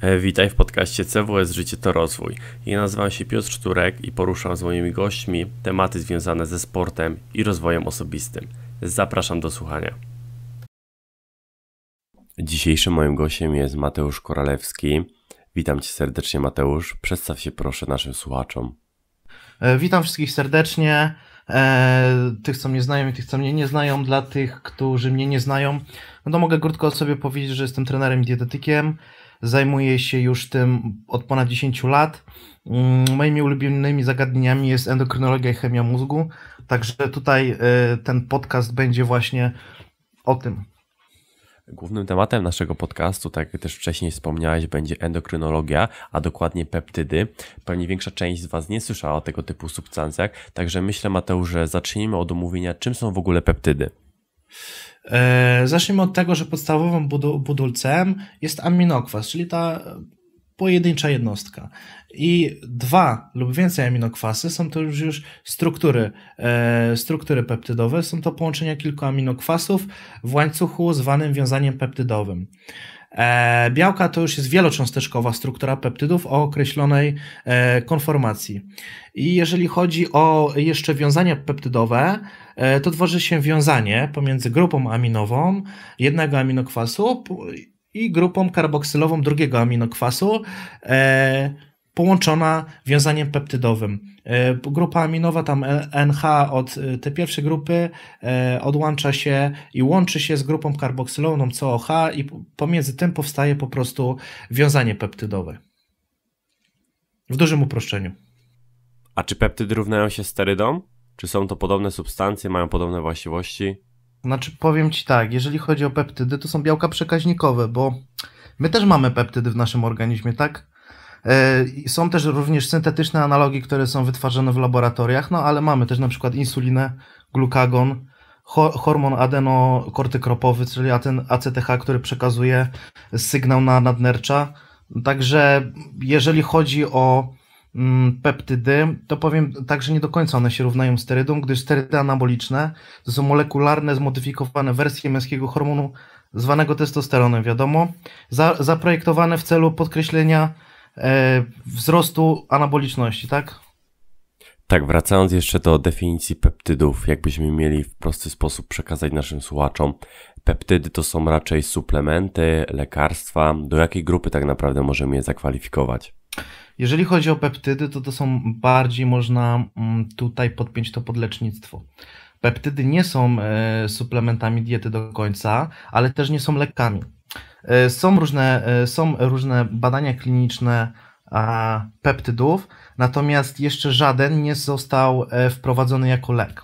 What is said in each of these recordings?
E, witaj w podcaście CWS Życie to Rozwój. Ja nazywam się Piotr Czturek i poruszam z moimi gośćmi tematy związane ze sportem i rozwojem osobistym. Zapraszam do słuchania. Dzisiejszym moim gościem jest Mateusz Koralewski. Witam Cię serdecznie Mateusz. Przedstaw się proszę naszym słuchaczom. E, witam wszystkich serdecznie. E, tych, co mnie znają i tych, co mnie nie znają. Dla tych, którzy mnie nie znają, no to mogę krótko o sobie powiedzieć, że jestem trenerem i dietetykiem. Zajmuję się już tym od ponad 10 lat. Mm, moimi ulubionymi zagadnieniami jest endokrynologia i chemia mózgu. Także tutaj e, ten podcast będzie właśnie o tym. Głównym tematem naszego podcastu, tak jak też wcześniej wspomniałeś, będzie endokrynologia, a dokładnie peptydy. Pewnie większa część z Was nie słyszała o tego typu substancjach, także myślę, Mateusz, że zacznijmy od omówienia, czym są w ogóle peptydy. E, zacznijmy od tego, że podstawowym budulcem jest aminokwas, czyli ta e, pojedyncza jednostka. I dwa lub więcej aminokwasy są to już, już struktury, e, struktury peptydowe, są to połączenia kilku aminokwasów w łańcuchu zwanym wiązaniem peptydowym. białka to już jest wielocząsteczkowa struktura peptydów o określonej konformacji. I jeżeli chodzi o jeszcze wiązania peptydowe, E, to tworzy się wiązanie pomiędzy grupą aminową jednego aminokwasu i grupą karboksylową drugiego aminokwasu e, połączona wiązaniem peptydowym. E, grupa aminowa, tam NH od tej pierwszej grupy odłącza się i łączy się z grupą karboksylową COH i pomiędzy tym powstaje po prostu wiązanie peptydowe. W dużym uproszczeniu. A czy peptydy równają się sterydom? Czy są to podobne substancje, mają podobne właściwości? Znaczy, powiem ci tak, jeżeli chodzi o peptydy, to są białka przekaźnikowe, bo my też mamy peptydy w naszym organizmie, tak? E, są też również syntetyczne analogi, które są wytwarzane w laboratoriach, no ale mamy też na przykład insulinę, glukagon, hormon adenokortykropowy, czyli ACTH, który przekazuje sygnał na nadnercza. Także jeżeli chodzi o Mm, peptydy, to powiem tak, że nie do końca one się równają sterydom, gdyż sterydy anaboliczne to są molekularne, zmodyfikowane wersje męskiego hormonu zwanego testosteronem, wiadomo, za, zaprojektowane w celu podkreślenia e, wzrostu anaboliczności, tak? Tak, wracając jeszcze do definicji peptydów, jakbyśmy mieli w prosty sposób przekazać naszym słuchaczom, Peptydy to są raczej suplementy, lekarstwa. Do jakiej grupy tak naprawdę możemy je zakwalifikować? Jeżeli chodzi o peptydy, to to są bardziej można mm, tutaj podpiąć to pod lecznictwo. Peptydy nie są e, suplementami diety do końca, ale też nie są lekami. E, są różne, e, są różne badania kliniczne peptydów, natomiast jeszcze żaden nie został wprowadzony jako lek,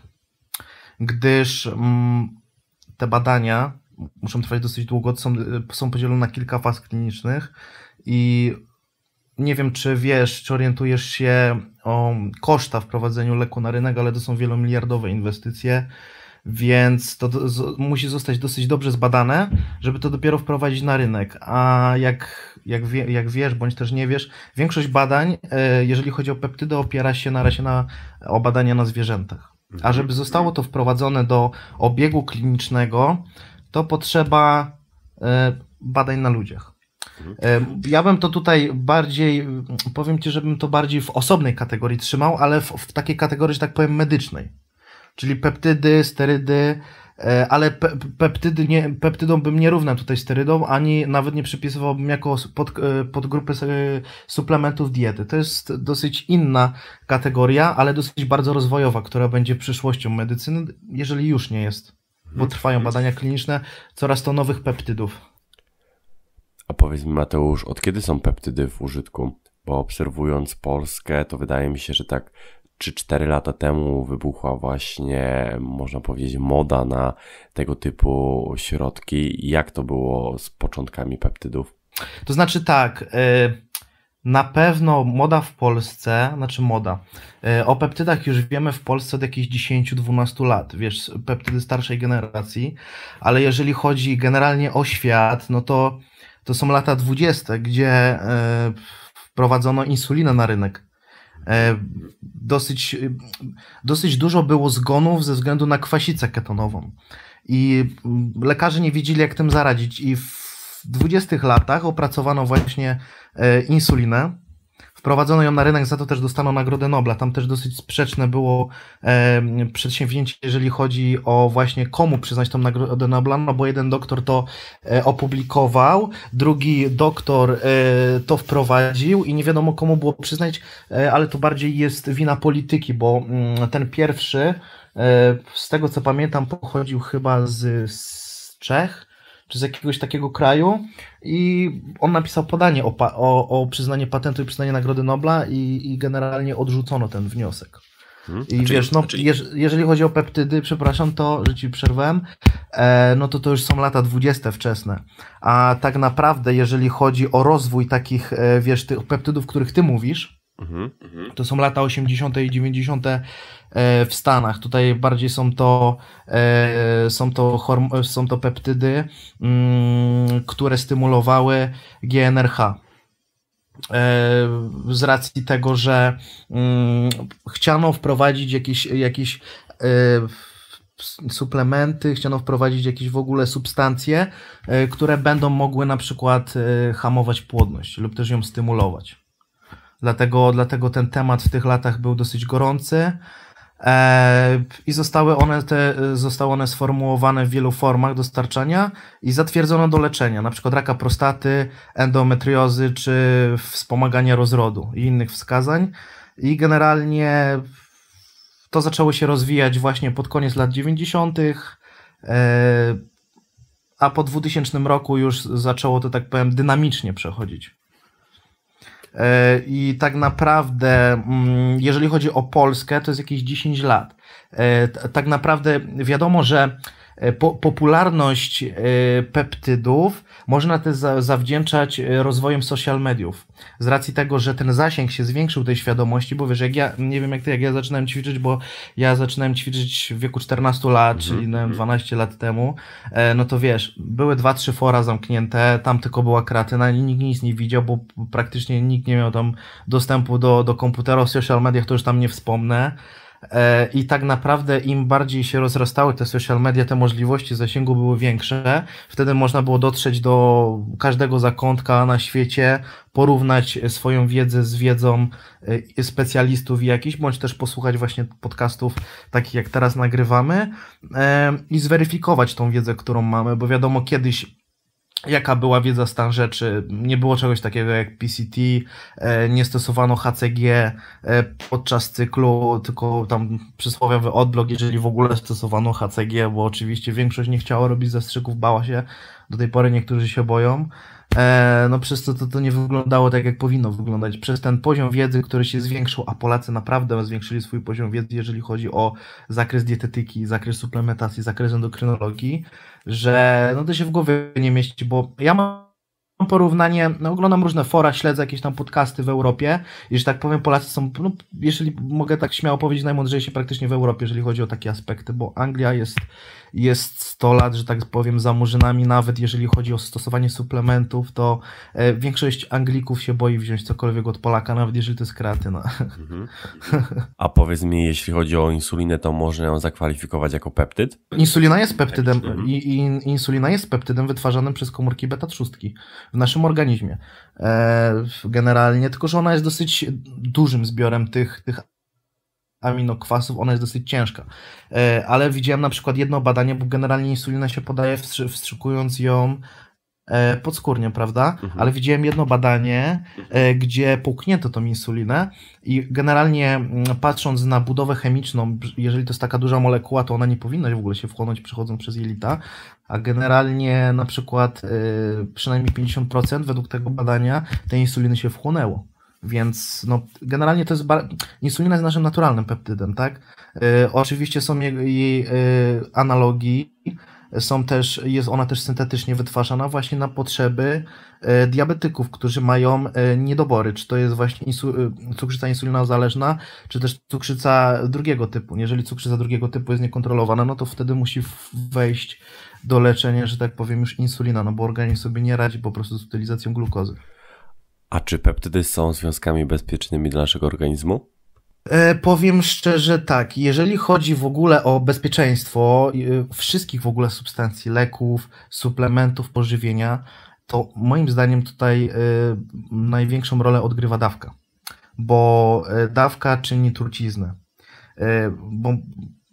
gdyż mm, te badania muszą trwać dosyć długo, są, są podzielone na kilka faz klinicznych i nie wiem, czy wiesz, czy orientujesz się o koszta wprowadzeniu leku na rynek, ale to są wielomiliardowe inwestycje, więc to z, musi zostać dosyć dobrze zbadane, żeby to dopiero wprowadzić na rynek. A jak, jak, wie, jak wiesz, bądź też nie wiesz, większość badań, e, jeżeli chodzi o peptydy, opiera się na razie na, o badania na zwierzętach. A żeby mhm. zostało to wprowadzone do obiegu klinicznego, to potrzeba e, badań na ludziach. Mhm. E, ja bym to tutaj bardziej, powiem Ci, żebym to bardziej w osobnej kategorii trzymał, ale w, w takiej kategorii, że tak powiem, medycznej. Czyli peptydy, sterydy, E, ale pe peptydy nie, peptydą bym nie równał tutaj sterydom, ani nawet nie przypisywałbym jako pod, e, podgrupy e, suplementów diety. To jest dosyć inna kategoria, ale dosyć bardzo rozwojowa, która będzie przyszłością medycyny, jeżeli już nie jest, bo mhm. trwają badania kliniczne, coraz to nowych peptydów. A powiedz mi Mateusz, od kiedy są peptydy w użytku? Bo obserwując Polskę, to wydaje mi się, że tak 3-4 lata temu wybuchła właśnie, można powiedzieć, moda na tego typu środki. Jak to było z początkami peptydów? To znaczy tak, y, na pewno moda w Polsce, znaczy moda, y, o peptydach już wiemy w Polsce od jakichś 10-12 lat, wiesz, peptydy starszej generacji, ale jeżeli chodzi generalnie o świat, no to to są lata 20, gdzie y, wprowadzono insulinę na rynek E, dosyć, dosyć dużo było zgonów ze względu na kwasicę ketonową. I mm, lekarze nie wiedzieli, jak tym zaradzić. I w 20 latach opracowano właśnie e, insulinę, Wprowadzono ją na rynek, za to też dostano Nagrodę Nobla. Tam też dosyć sprzeczne było e, przedsięwzięcie, jeżeli chodzi o właśnie komu przyznać tą Nagrodę Nobla, no bo jeden doktor to e, opublikował, drugi doktor e, to wprowadził i nie wiadomo komu było przyznać, e, ale to bardziej jest wina polityki, bo mm, ten pierwszy, e, z tego co pamiętam, pochodził chyba z, z Czech, czy z jakiegoś takiego kraju, i on napisał podanie o, pa o, o przyznanie patentu i przyznanie Nagrody Nobla i, i generalnie odrzucono ten wniosek. Hmm. I wiesz, no, czyli... jeż, jeżeli chodzi o peptydy, przepraszam, to, że ci przerwałem, e, no to to już są lata 20 wczesne. A tak naprawdę, jeżeli chodzi o rozwój takich, e, wiesz, tych peptydów, których ty mówisz, mhm. Mhm. to są lata 80. i 90. E, w Stanach. Tutaj bardziej są to, e, są to, są to peptydy, mm, które stymulowały GNRH e, z racji tego, że mm, chciano wprowadzić jakieś, jakieś suplementy, chciano wprowadzić jakieś w ogóle substancje, które będą mogły na przykład hamować płodność lub też ją stymulować. Dlatego, dlatego ten temat w tych latach był dosyć gorący. E, I zostały one te, zostały one sformułowane w wielu formach dostarczania i zatwierdzono do leczenia, na przykład raka prostaty, endometriozy czy wspomagania rozrodu i innych wskazań. I generalnie to zaczęło się rozwijać właśnie pod koniec lat 90., e, a po 2000 roku już zaczęło to, tak powiem, dynamicznie przechodzić. E, I tak naprawdę, mm, jeżeli chodzi o Polskę, to jest jakieś 10 lat. E, tak naprawdę wiadomo, że E, po, popularność e, peptydów można też za, zawdzięczać e, rozwojem social mediów. Z racji tego, że ten zasięg się zwiększył tej świadomości, bo wiesz, jak ja, nie wiem jak ty, jak ja zaczynałem ćwiczyć, bo ja zaczynałem ćwiczyć w wieku 14 lat, mm-hmm. czyli mhm, mhm. no, 12 lat temu, no to wiesz, były dwa, trzy fora zamknięte, tam tylko była kratyna i nikt nic nie widział, bo praktycznie nikt nie miał tam dostępu do, do komputera, o social mediach to już tam nie wspomnę. E, I tak naprawdę im bardziej się rozrastały te social media, te możliwości zasięgu były większe. Wtedy można było dotrzeć do każdego zakątka na świecie, porównać swoją wiedzę z wiedzą e, specjalistów jakichś, bądź też posłuchać właśnie podcastów takich jak teraz nagrywamy e, i zweryfikować tą wiedzę, którą mamy, bo wiadomo, kiedyś jaka była wiedza stan rzeczy. Nie było czegoś takiego jak PCT, e, nie stosowano HCG e, podczas cyklu, tylko tam przysłowiowy odblok, jeżeli w ogóle stosowano HCG, bo oczywiście większość nie chciała robić zastrzyków, bała się, do tej pory niektórzy się boją. E, no przez to, to to nie wyglądało tak, jak powinno wyglądać. Przez ten poziom wiedzy, który się zwiększył, a Polacy naprawdę zwiększyli swój poziom wiedzy, jeżeli chodzi o zakres dietetyki, zakres suplementacji, zakres endokrynologii, że no to się w głowie nie mieści, bo ja mam porównanie, no oglądam różne fora, śledzę jakieś tam podcasty w Europie i że tak powiem Polacy są, no, jeżeli mogę tak śmiało powiedzieć, najmądrzejsi praktycznie w Europie, jeżeli chodzi o takie aspekty, bo Anglia jest jest 100 lat, że tak powiem, za murzynami, nawet jeżeli chodzi o stosowanie suplementów, to e, większość Anglików się boi wziąć cokolwiek od Polaka, nawet jeżeli to jest kreatyna. Mhm. A powiedz mi, jeśli chodzi o insulinę, to można ją zakwalifikować jako peptyd? Insulina jest peptydem mhm. i, i insulina jest peptydem wytwarzanym przez komórki beta-trzustki w naszym organizmie. E, generalnie, tylko że ona jest dosyć dużym zbiorem tych, tych aminokwasów, ona jest dosyć ciężka. E, ale widziałem na przykład jedno badanie, bo generalnie insulina się podaje wstrzykując ją e, podskórnie, prawda? Mhm. Ale widziałem jedno badanie, e, gdzie połknięto tą insulinę i generalnie mm, patrząc na budowę chemiczną, jeżeli to jest taka duża molekuła, to ona nie powinna w ogóle się wchłonąć przechodząc przez jelita, a generalnie na przykład przynajmniej 50% według tego badania tej insuliny się wchłonęło. Więc no, generalnie to jest. Bar... Insulina jest naszym naturalnym peptydem, tak? Yy, oczywiście są jej, yy, analogii. Są też, jest ona też syntetycznie wytwarzana właśnie na potrzeby y, diabetyków, którzy mają y, niedobory, czy to jest właśnie insu, insulina y, cukrzyca insulinozależna, czy też cukrzyca drugiego typu. Jeżeli cukrzyca drugiego typu jest niekontrolowana, no to wtedy musi wejść do leczenia, że tak powiem, już insulina, no bo organizm sobie nie radzi po prostu z utylizacją glukozy. A czy peptydy są związkami bezpiecznymi dla naszego organizmu? E, powiem szczerze tak, jeżeli chodzi w ogóle o bezpieczeństwo e, wszystkich w ogóle substancji, leków, suplementów, pożywienia, to moim zdaniem tutaj e, największą rolę odgrywa dawka, bo e, dawka czyni truciznę. E, bo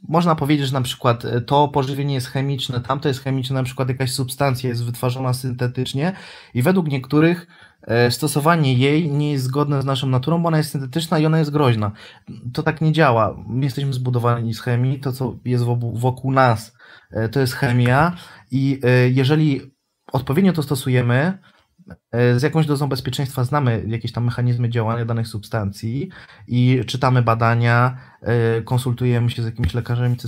można powiedzieć, że na przykład e, to pożywienie jest chemiczne, tamto jest chemiczne, na przykład jakaś substancja jest wytwarzona syntetycznie i według niektórych e, stosowanie jej nie jest zgodne z naszą naturą, bo ona jest syntetyczna i ona jest groźna. To tak nie działa. My jesteśmy zbudowani z chemii, to co jest wokół nas e, to jest chemia i jeżeli odpowiednio to stosujemy, E, z jakąś dozą bezpieczeństwa znamy jakieś tam mechanizmy działania danych substancji i czytamy badania, e, konsultujemy się z jakimiś lekarzami czy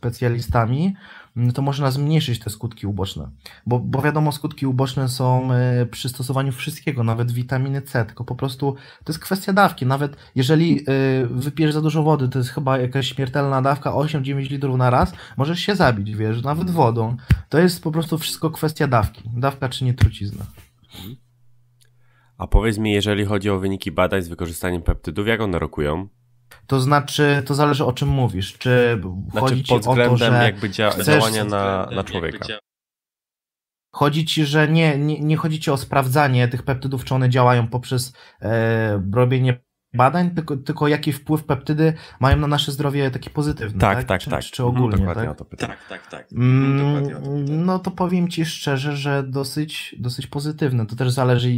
specjalistami, no to można zmniejszyć te skutki uboczne. Bo, bo wiadomo, skutki uboczne są e, przy stosowaniu wszystkiego, nawet witaminy C, tylko po prostu to jest kwestia dawki. Nawet jeżeli e, wypijesz za dużo wody, to jest chyba jakaś śmiertelna dawka, 8-9 litrów na raz, możesz się zabić, wiesz, nawet wodą. To jest po prostu wszystko kwestia dawki. Dawka czy nie trucizna. A powiedz mi, jeżeli chodzi o wyniki badań z wykorzystaniem peptydów, jak one rokują? To znaczy, to zależy o czym mówisz. Czy znaczy, chodzi ci pod względem o to, że jakby dzia chcesz... działania na, na człowieka. Chodzi ci, że nie, nie, nie chodzi ci o sprawdzanie tych peptydów, czy one działają poprzez e, robienie badań, tylko, tylko jaki wpływ peptydy mają na nasze zdrowie taki pozytywny, tak? Tak, tak, czy, tak. Czy, czy ogólnie, mhm, dokładnie tak? O to tak? Tak, tak, no, to no to powiem Ci szczerze, że dosyć, dosyć pozytywne. To też zależy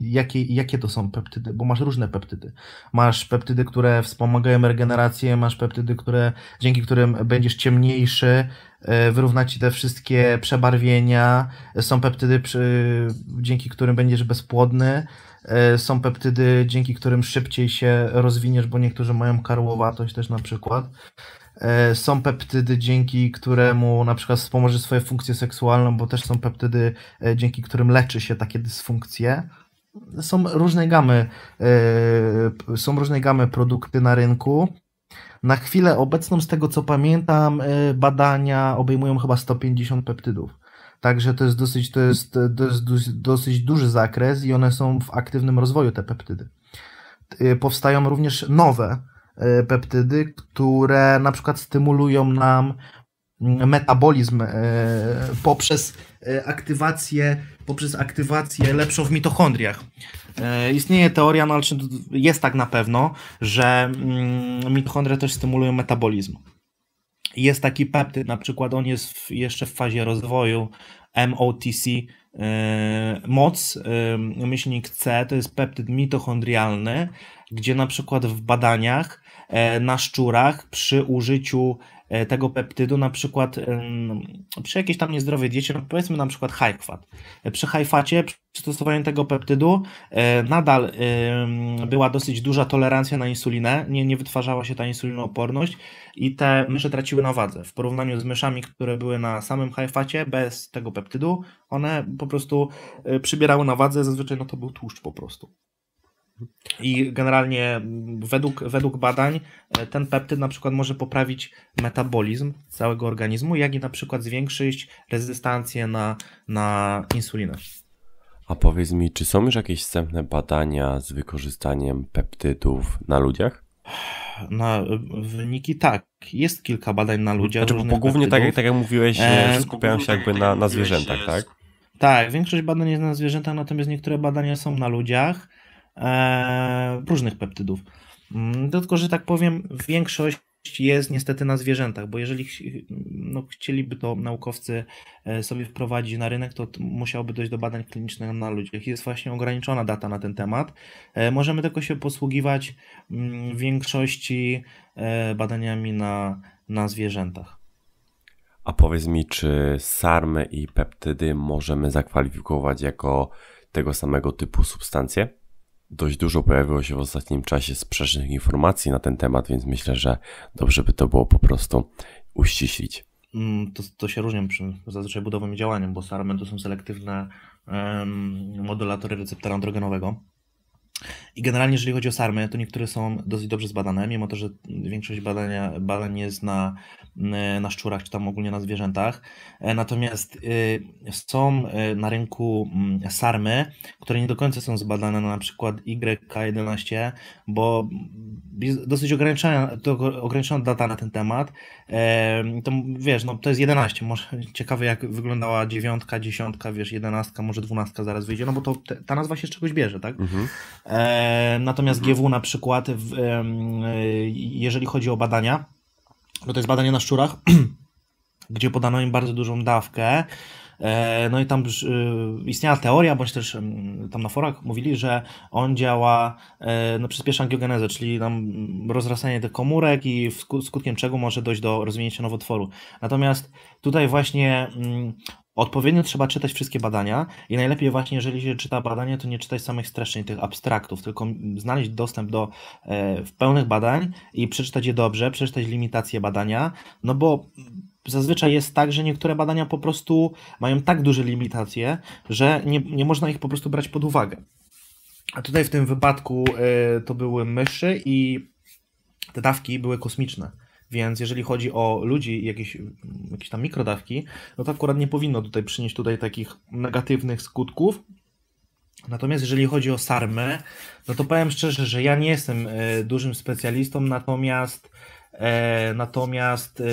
jakie, jakie to są peptydy, bo masz różne peptydy. Masz peptydy, które wspomagają regenerację, masz peptydy, które, dzięki którym będziesz ciemniejszy, e, wyrównać ci te wszystkie przebarwienia. Są peptydy, przy, dzięki którym będziesz bezpłodny. E, są peptydy, dzięki którym szybciej się rozwiniesz, bo niektórzy mają karłowatość też na przykład. E, są peptydy, dzięki któremu na przykład wspomoże swoje funkcje seksualną, bo też są peptydy, e, dzięki którym leczy się takie dysfunkcje. Są różne gamy, są różne gamy produkty na rynku. Na chwilę obecną, z tego co pamiętam, badania obejmują chyba 150 peptydów. Także to jest dosyć, to jest, to jest dosyć duży zakres i one są w aktywnym rozwoju, te peptydy. Y, powstają również nowe y, peptydy, które na przykład stymulują nam mm, metabolizm y, poprzez aktywację, poprzez aktywację lepszą w mitochondriach. Istnieje teoria, no ale jest tak na pewno, że mm, mitochondria też stymulują metabolizm. Jest taki peptyd, na przykład on jest w, jeszcze w fazie rozwoju MOTC, y, MOC, y, myślnik C, to jest peptyd mitochondrialny, gdzie na przykład w badaniach e, na szczurach przy użyciu E, tego peptydu, na przykład przy jakiejś tam niezdrowej diecie, no powiedzmy na przykład high e, Przy high przy stosowaniu tego peptydu e, nadal była dosyć duża tolerancja na insulinę, nie, nie wytwarzała się ta insulinooporność i te myszy traciły na wadze. W porównaniu z myszami, które były na samym high bez tego peptydu, one po prostu przybierały na wadze, zazwyczaj no to był tłuszcz po prostu. I generalnie mm, według, według badań e, ten peptyd na przykład może poprawić metabolizm całego organizmu, jak i na przykład zwiększyć rezystancję na, na insulinę. A powiedz mi, czy są już jakieś wstępne badania z wykorzystaniem peptydów na ludziach? Na e, wyniki tak. Jest kilka badań na ludziach. Znaczy, bo głównie tak, tak, jak mówiłeś, e, e... skupiają się jakby na, na zwierzętach, tak? Tak, większość badań jest na zwierzętach, natomiast niektóre badania są na ludziach. E, różnych peptydów. Mm, tylko, że tak powiem, większość jest niestety na zwierzętach, bo jeżeli no, chcieliby to naukowcy e, sobie wprowadzić na rynek, to musiałoby dojść do badań klinicznych na ludziach. Jest właśnie ograniczona data na ten temat. E, możemy tylko się posługiwać w mm, większości badaniami na, na zwierzętach. A powiedz mi, czy sarmy i peptydy możemy zakwalifikować jako tego samego typu substancje? Dość dużo pojawiło się w ostatnim czasie sprzecznych informacji na ten temat, więc myślę, że dobrze by to było po prostu uściślić. Mm, to, to się różnią przy zazwyczaj budową i działaniem, bo SARM to są selektywne um, modulatory receptora androgenowego. I generalnie, jeżeli chodzi o SARMy, to niektóre są dosyć dobrze zbadane, mimo to, że większość badania, badań jest na E, na szczurach, czy tam ogólnie na zwierzętach. E, natomiast y, są e, na rynku mm, sarmy, które nie do końca są zbadane, na przykład YK11, bo jest dosyć ograniczona, ograniczona data na ten temat. To wiesz, no to jest 11, może ciekawe jak wyglądała dziewiątka, dziesiątka, wiesz, 11, może dwunastka zaraz wyjdzie, no bo to ta nazwa się z czegoś bierze, tak? Mhm. Natomiast GW na przykład, jeżeli chodzi o badania, bo to jest badanie na szczurach, gdzie podano im bardzo dużą dawkę. E, no i tam e, istniała teoria, bądź też tam na forach mówili, że on działa, e, no przyspiesza angiogenezę, czyli tam rozrastanie tych komórek i skutkiem czego może dojść do rozwinięcia nowotworu. Natomiast tutaj właśnie mm, Odpowiednio trzeba czytać wszystkie badania i najlepiej właśnie, jeżeli się czyta badania, to nie czytać samych streszczeń, tych abstraktów, tylko znaleźć dostęp do e, pełnych badań i przeczytać je dobrze, przeczytać limitacje badania, no bo zazwyczaj jest tak, że niektóre badania po prostu mają tak duże limitacje, że nie, nie można ich po prostu brać pod uwagę. A tutaj w tym wypadku e, to były myszy i te dawki były kosmiczne więc jeżeli chodzi o ludzi, jakieś, jakieś tam mikrodawki, no to akurat nie powinno tutaj przynieść tutaj takich negatywnych skutków. Natomiast jeżeli chodzi o sarmę, no to powiem szczerze, że ja nie jestem e, dużym specjalistą, natomiast e, natomiast e,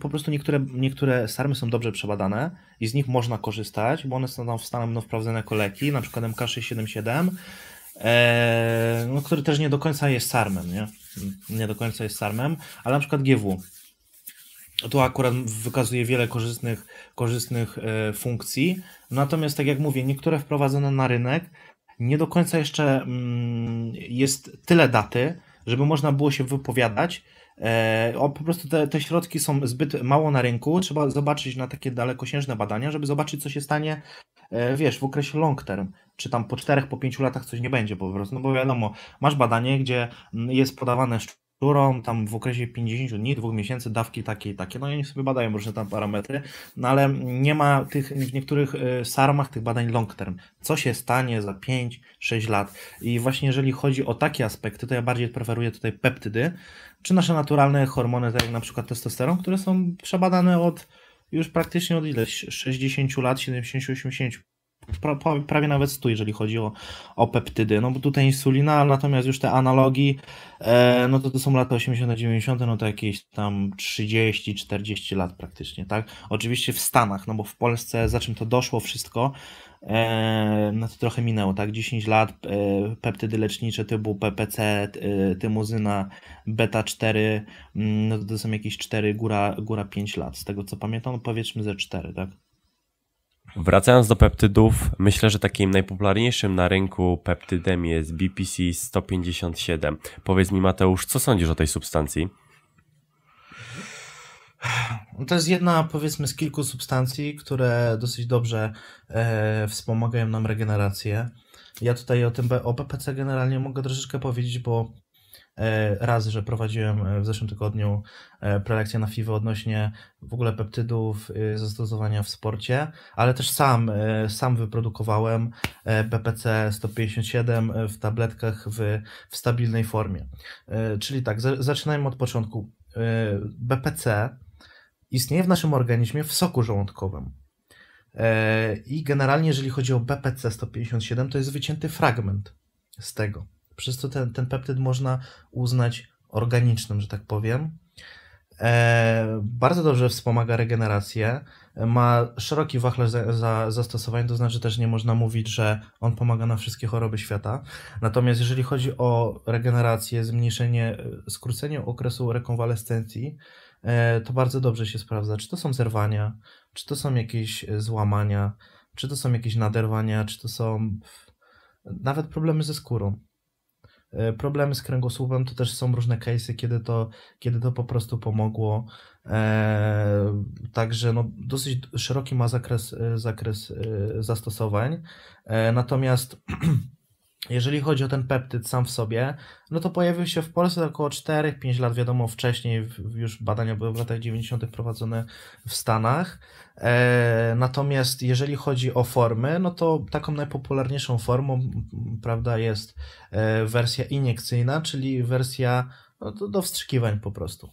po prostu niektóre, niektóre sarmy są dobrze przebadane i z nich można korzystać, bo one są no, tam w stanie sprawdzone jako leki, na przykład MK677, no, który też nie do końca jest sarmem, nie? nie do końca jest SARM-em, ale na przykład GW. Tu akurat wykazuje wiele korzystnych, korzystnych e, funkcji. Natomiast, tak jak mówię, niektóre wprowadzone na rynek. Nie do końca jeszcze mm, jest tyle daty, żeby można było się wypowiadać. E, o, po prostu te, te środki są zbyt mało na rynku. Trzeba zobaczyć na takie dalekosiężne badania, żeby zobaczyć, co się stanie E, wiesz, w okresie long term, czy tam po czterech, po pięciu latach coś nie będzie po prostu, no bo wiadomo, masz badanie, gdzie mm, jest podawane szczurom tam w okresie 50 dni, dwóch miesięcy dawki takie i takie. No i oni sobie badają różne tam parametry, no ale nie ma tych, w niektórych e, sarmach tych badań long term. Co się stanie za 5-6 lat? I właśnie jeżeli chodzi o takie aspekty, to ja bardziej preferuję tutaj peptydy, czy nasze naturalne hormony, tak jak na przykład testosteron, które są przebadane od już praktycznie od ile? 60 lat, 70, 80, prawie nawet 100, jeżeli chodzi o, o peptydy. No bo tutaj insulina, natomiast już te analogi, e, no to to są lata 80, 90, no to jakieś tam 30, 40 lat praktycznie, tak? Oczywiście w Stanach, no bo w Polsce za czym to doszło wszystko, Eee, no to trochę minęło, tak? 10 lat, e, peptydy lecznicze typu PPC, e, tymuzyna, beta 4, mm, no to są jakieś 4, góra, góra 5 lat, z tego co pamiętam, no powiedzmy ze 4, tak? Wracając do peptydów, myślę, że takim najpopularniejszym na rynku peptydem jest BPC 157. Powiedz mi Mateusz, co sądzisz o tej substancji? No to jest jedna, powiedzmy, z kilku substancji, które dosyć dobrze e, wspomagają nam regenerację. Ja tutaj o tym o PPC generalnie mogę troszeczkę powiedzieć, bo e, raz, że prowadziłem e, w zeszłym tygodniu e, prelekcję na FIWE odnośnie w ogóle peptydów e, zastosowania w sporcie, ale też sam, e, sam wyprodukowałem e, PPC 157 w tabletkach w, w stabilnej formie. Czyli tak, za, zaczynajmy od początku. BPC istnieje w naszym organizmie w soku żołądkowym. E, I generalnie, jeżeli chodzi o BPC 157, to jest wycięty fragment z tego. Przez to ten, ten peptyd można uznać organicznym, że tak powiem. E, bardzo dobrze wspomaga regenerację. Ma szeroki wachlarz za, za, zastosowań, to znaczy też nie można mówić, że on pomaga na wszystkie choroby świata. Natomiast jeżeli chodzi o regenerację, zmniejszenie, skrócenie okresu rekonwalescencji, E, to bardzo dobrze się sprawdza, czy to są zerwania, czy to są jakieś e, złamania, czy to są jakieś naderwania, czy to są nawet problemy ze skórą. E, problemy z kręgosłupem to też są różne case'y, kiedy to, kiedy to po prostu pomogło. także no, dosyć szeroki ma zakres, zakres zastosowań. natomiast jeżeli chodzi o ten peptyd sam w sobie, no to pojawił się w Polsce około 4-5 lat, wiadomo wcześniej, już badania były w latach 90. prowadzone w Stanach. E, natomiast jeżeli chodzi o formy, no to taką najpopularniejszą formą, prawda, jest e, wersja iniekcyjna, czyli wersja no, do, do wstrzykiwań po prostu.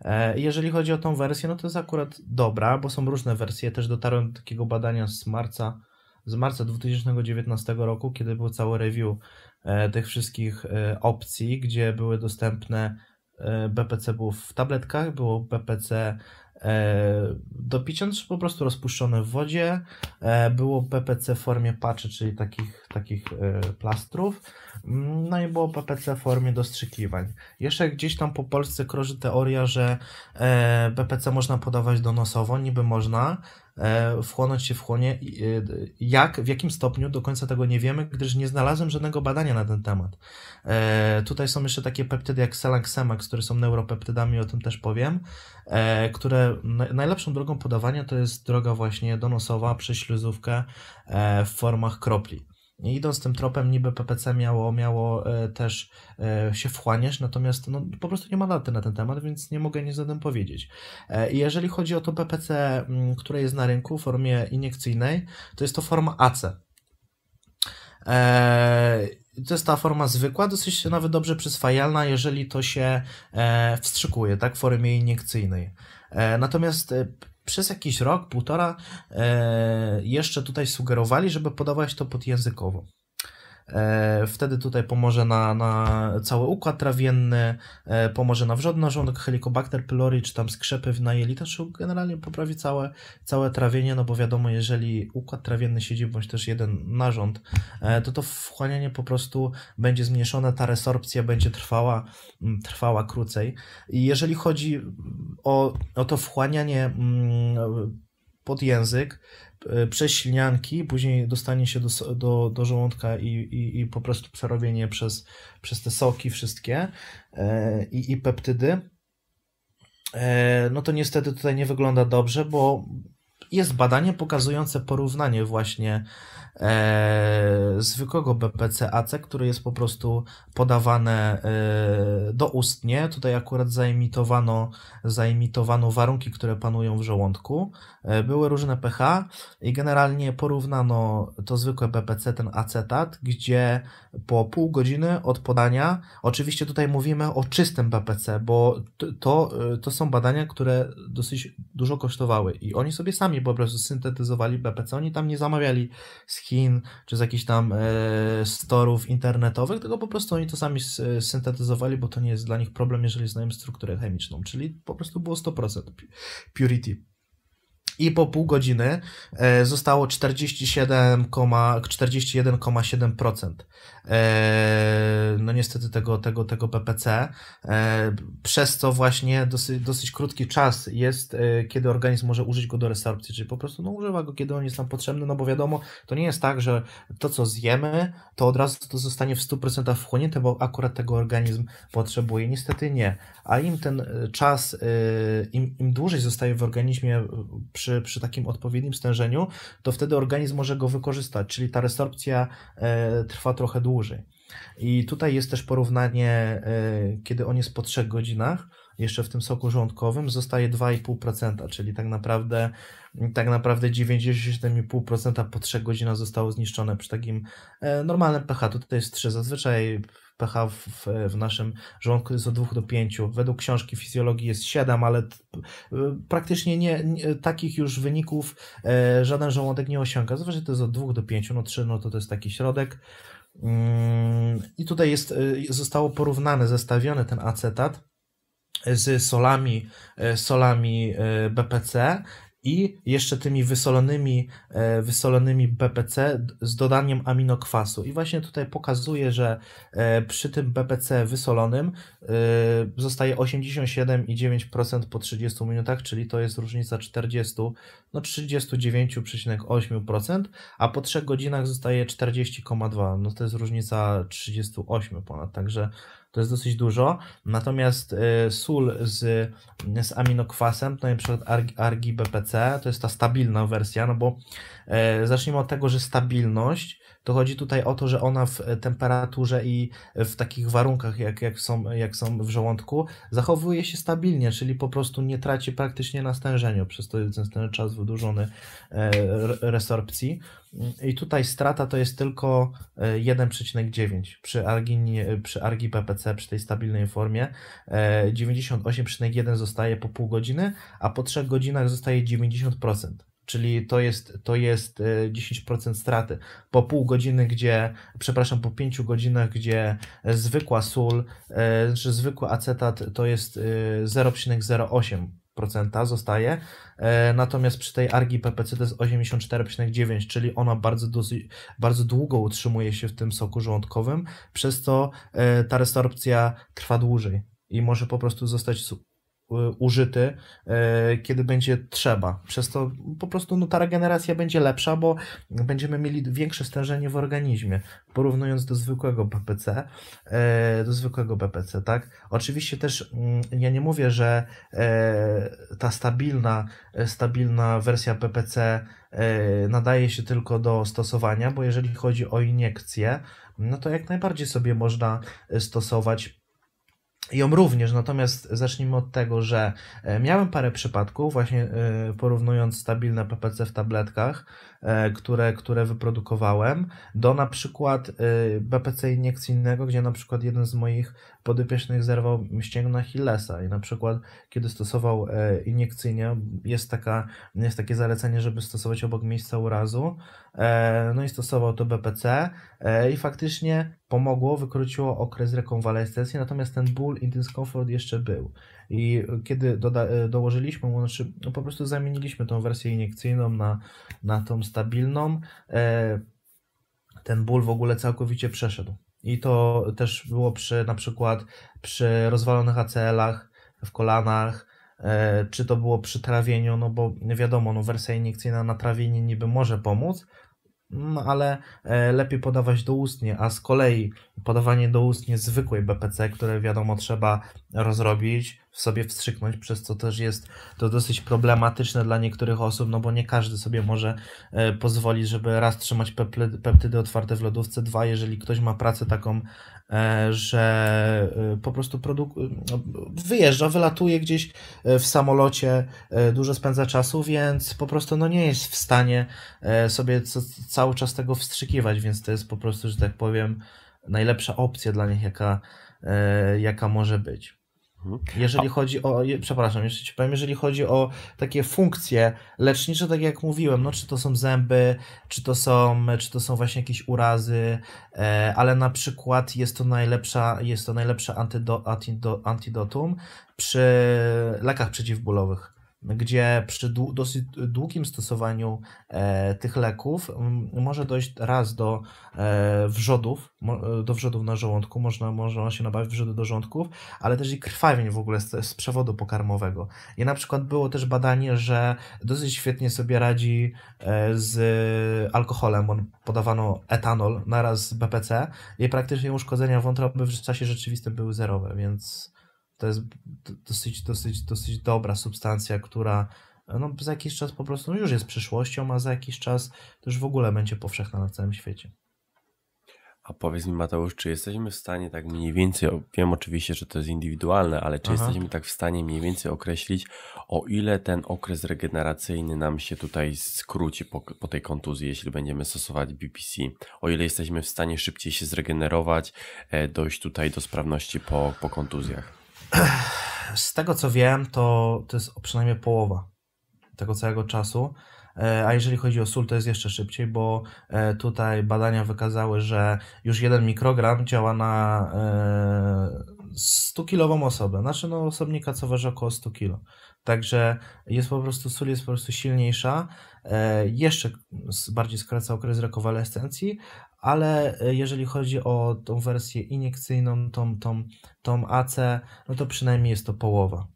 E, jeżeli chodzi o tą wersję, no to jest akurat dobra, bo są różne wersje. Też dotarłem do takiego badania z marca z marca 2019 roku, kiedy był cały review e, tych wszystkich e, opcji, gdzie były dostępne e, BPC było w tabletkach, było BPC do picia, czy znaczy po prostu rozpuszczone w wodzie, było PPC w formie patchy, czyli takich takich e, plastrów, no i było PPC w formie dostrzykiwań. Jeszcze gdzieś tam po Polsce krąży teoria, że BPC e, można podawać donosowo, niby można, e, wchłonąć się wchłonie. Jak, w jakim stopniu, do końca tego nie wiemy, gdyż nie znalazłem żadnego badania na ten temat. tutaj są jeszcze takie peptydy jak selang-semax, które są neuropeptydami, o tym też powiem, które najlepszą drogą podawania to jest droga właśnie donosowa przez śluzówkę w formach kropli idąc tym tropem, niby PPC miało, miało e, też e, się wchłaniać, natomiast no, po prostu nie ma daty na ten temat, więc nie mogę nic zatem tym powiedzieć. E, I jeżeli chodzi o to PPC, mm, które jest na rynku w formie iniekcyjnej, to jest to forma AC. To jest ta forma zwykła, dosyć nawet dobrze przyswajalna, jeżeli to się wstrzykuje, tak, w formie iniekcyjnej. Natomiast przez jakiś rok, półtora e, jeszcze tutaj sugerowali, żeby podawać to podjęzykowo. E, wtedy tutaj pomoże na, na cały układ trawienny, e, pomoże na wrzod narządek, helicobacter pylori, czy tam skrzepy na najelita, generalnie poprawi całe, całe trawienie, no bo wiadomo, jeżeli układ trawienny siedzi, bądź też jeden narząd, e, to to wchłanianie po prostu będzie zmniejszone, ta resorpcja będzie trwała, mm, trwała krócej. I jeżeli chodzi o, o to wchłanianie mm, pod język, E, prześlnianki, później dostanie się do, do, do żołądka i, i, i po prostu przerobienie przez, przez te soki wszystkie e, i, i peptydy, e, no to niestety tutaj nie wygląda dobrze, bo jest badanie pokazujące porównanie właśnie e, zwykłego BPCAC, które jest po prostu podawane e, doustnie. Tutaj akurat zaimitowano, zaimitowano warunki, które panują w żołądku E, były różne pH i generalnie porównano to zwykłe PPC, ten acetat, gdzie po pół godziny od podania, oczywiście tutaj mówimy o czystym PPC, bo to, e, to są badania, które dosyć dużo kosztowały i oni sobie sami po prostu syntetyzowali PPC, oni tam nie zamawiali z Chin czy z jakichś tam e, storów internetowych, tylko po prostu oni to sami e, syntetyzowali, bo to nie jest dla nich problem, jeżeli znają strukturę chemiczną, czyli po prostu było 100% purity i po pół godziny e, zostało 47,41,7%. Eee, no niestety tego, tego, tego PPC, eee, przez co właśnie dosyć, dosyć krótki czas jest, e, kiedy organizm może użyć go do resorpcji, czyli po prostu no, używa go, kiedy on jest nam potrzebny, no bo wiadomo, to nie jest tak, że to, co zjemy, to od razu to zostanie w 100% wchłonięte, bo akurat tego organizm potrzebuje. Niestety nie. A im ten e, czas, e, im, im dłużej zostaje w organizmie przy, przy takim odpowiednim stężeniu, to wtedy organizm może go wykorzystać, czyli ta resorpcja trwa trochę dłużej, dłużej. I tutaj jest też porównanie, e, kiedy on jest po 3 godzinach, jeszcze w tym soku żołądkowym zostaje 2,5%, czyli tak naprawdę, tak naprawdę 97,5% po 3 godzinach zostało zniszczone przy takim e, normalnym pH. Tutaj jest 3. Zazwyczaj pH w, w, naszym żołądku jest od 2 do 5. Według książki fizjologii jest 7, ale t, e, praktycznie nie, nie, takich już wyników e, żaden żołądek nie osiąga. Zazwyczaj to jest od 2 do 5, no 3 no to, to jest taki środek. Mm, I tutaj jest, y, zostało porównane, zestawione ten acetat z solami, y, solami y, BPC i jeszcze tymi wysolonymi, e, wysolonymi BPC z dodaniem aminokwasu. I właśnie tutaj pokazuje, że e, przy tym BPC wysolonym e, zostaje 87,9% po 30 minutach, czyli to jest różnica 40, no 39,8%, a po 3 godzinach zostaje 40,2%. No to jest różnica 38 ponad, także to jest dosyć dużo. Natomiast y, sól z, z aminokwasem, to na przykład ARGI-BPC, to jest ta stabilna wersja, no bo y, zacznijmy od tego, że stabilność to chodzi tutaj o to, że ona w e, temperaturze i w takich warunkach, jak, jak, są, jak są w żołądku, zachowuje się stabilnie, czyli po prostu nie traci praktycznie na stężeniu, przez to jest ten czas wydłużony e, resorpcji. I tutaj strata to jest tylko 1,9 e, przy argi, przy argi PPC, przy tej stabilnej formie. 98,1 zostaje po pół godziny, a po 3 godzinach zostaje 90% czyli to jest, to jest 10% e, straty. Po pół godziny, gdzie, przepraszam, po 5 godzinach, gdzie e, zwykła sól, e, czy znaczy zwykły acetat to jest 0,08% zostaje, natomiast przy tej argi PPC to jest 84,9, czyli ona bardzo, dosyć, bardzo długo utrzymuje się w tym soku żołądkowym, przez to ta resorpcja trwa dłużej i może po prostu zostać Y, użyty, y, kiedy będzie trzeba. Przez to po prostu no, ta regeneracja będzie lepsza, bo będziemy mieli większe stężenie w organizmie, porównując do zwykłego PPC, y, do zwykłego PPC, tak? Oczywiście też mm, ja nie mówię, że ta stabilna, stabilna wersja PPC nadaje się tylko do stosowania, bo jeżeli chodzi o iniekcję, no to jak najbardziej sobie można stosować ją również. Natomiast zacznijmy od tego, że e, miałem parę przypadków, właśnie e, porównując stabilne PPC w tabletkach E, które, które wyprodukowałem, do na przykład y, BPC iniekcyjnego, gdzie na przykład jeden z moich podopiecznych zerwał ścięgna Hillesa i na przykład kiedy stosował e, iniekcyjnie, jest, taka, jest takie zalecenie, żeby stosować obok miejsca urazu, e, no i stosował to BPC i faktycznie pomogło, wykróciło okres rekonwalescencji, natomiast ten ból i dyskomfort jeszcze był. I kiedy doda, e, dołożyliśmy znaczy, no po prostu zamieniliśmy tą wersję iniekcyjną na, na tą stabilną, e, ten ból w ogóle całkowicie przeszedł. I to też było przy na przykład przy rozwalonych ACL-ach, w kolanach, e, czy to było przy trawieniu, no bo wiadomo, no wersja iniekcyjna na trawienie niby może pomóc, no ale e, lepiej podawać doustnie, a z kolei podawanie doustnie zwykłej BPC, które wiadomo trzeba rozrobić, w sobie wstrzyknąć, przez co też jest to dosyć problematyczne dla niektórych osób, no bo nie każdy sobie może e, pozwolić, żeby raz trzymać peptydy otwarte w lodówce, dwa, jeżeli ktoś ma pracę taką E, że e, po prostu produk no, wyjeżdża, wylatuje gdzieś e, w samolocie, dużo spędza czasu, więc po prostu no nie jest w stanie sobie cały czas tego wstrzykiwać, więc to jest po prostu, że tak powiem, najlepsza opcja dla nich, jaka, jaka może być. Mhm. Jeżeli chodzi o, przepraszam, jeszcze ci powiem, jeżeli chodzi o takie funkcje lecznicze, tak jak mówiłem, no czy to są zęby, czy to są, czy to są właśnie jakieś urazy, e, ale na przykład jest to najlepsza, jest to najlepsze antido, antido, antidotum przy lekach przeciwbólowych gdzie przy dosyć długim stosowaniu e, tych leków może dojść raz do e, wrzodów, do wrzodów na żołądku, można, można się nabawić wrzody do żołądków, ale też i krwawień w ogóle z, z przewodu pokarmowego. I na przykład było też badanie, że dosyć świetnie sobie radzi e, z alkoholem, on podawano etanol naraz z BPC i praktycznie uszkodzenia wątroby w czasie rzeczywistym były zerowe, więc to jest dosyć, dosyć, dosyć dobra substancja, która no, za jakiś czas po prostu no, już jest przyszłością, a za jakiś czas też w ogóle będzie powszechna na całym świecie. A powiedz mi, Mateusz, czy jesteśmy w stanie tak mniej więcej, wiem oczywiście, że to jest indywidualne, ale czy Aha. jesteśmy tak w stanie mniej więcej określić, o ile ten okres regeneracyjny nam się tutaj skróci po, po tej kontuzji, jeśli będziemy stosować BPC? O ile jesteśmy w stanie szybciej się zregenerować, e, dojść tutaj do sprawności po, po kontuzjach? Z tego co wiem, to, to jest przynajmniej połowa tego całego czasu. E, a jeżeli chodzi o sól, to jest jeszcze szybciej, bo e, tutaj badania wykazały, że już jeden mikrogram działa na 100-kilową e, osobę, znaczy no osobnika, co waży około 100 kg. Także jest po prostu, sól jest po prostu silniejsza, jeszcze bardziej skraca okres rekonwalescencji, ale e, jeżeli chodzi o tą wersję iniekcyjną, tą, tą, tą AC, no to przynajmniej jest to połowa.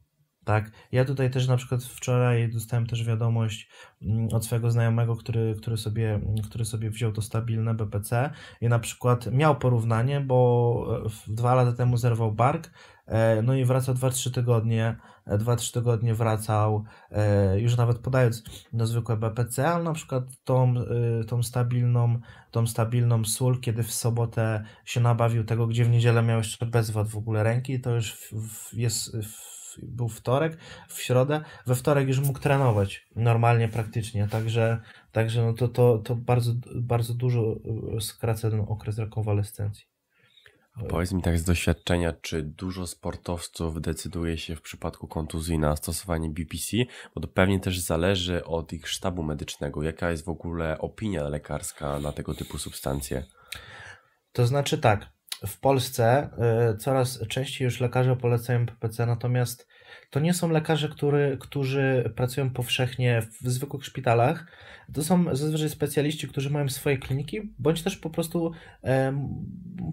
Tak? Ja tutaj też na przykład wczoraj dostałem też wiadomość mm, od swojego znajomego, który, który, sobie, który sobie wziął to stabilne BPC i na przykład miał porównanie, bo e, dwa lata temu zerwał bark, E, no i wracał 2-3 tygodnie, 2-3 e, tygodnie wracał, e, już nawet podając no, zwykłe BPC, ale na przykład tą, tą, stabilną, tą stabilną sól, kiedy w sobotę się nabawił tego, gdzie w niedzielę miał jeszcze bezwład w ogóle ręki, to już jest był wtorek, w środę, we wtorek już mógł trenować normalnie praktycznie, także, także no to, to, to bardzo, bardzo dużo skraca ten okres rekonwalescencji. Powiedz mi tak z doświadczenia, czy dużo sportowców decyduje się w przypadku kontuzji na stosowanie BPC, bo to pewnie też zależy od ich sztabu medycznego. Jaka jest w ogóle opinia lekarska na tego typu substancje? To znaczy tak, w Polsce y, coraz częściej już lekarze polecają PPC, natomiast to nie są lekarze, który, którzy pracują powszechnie w zwykłych szpitalach. To są zazwyczaj specjaliści, którzy mają swoje kliniki, bądź też po prostu e,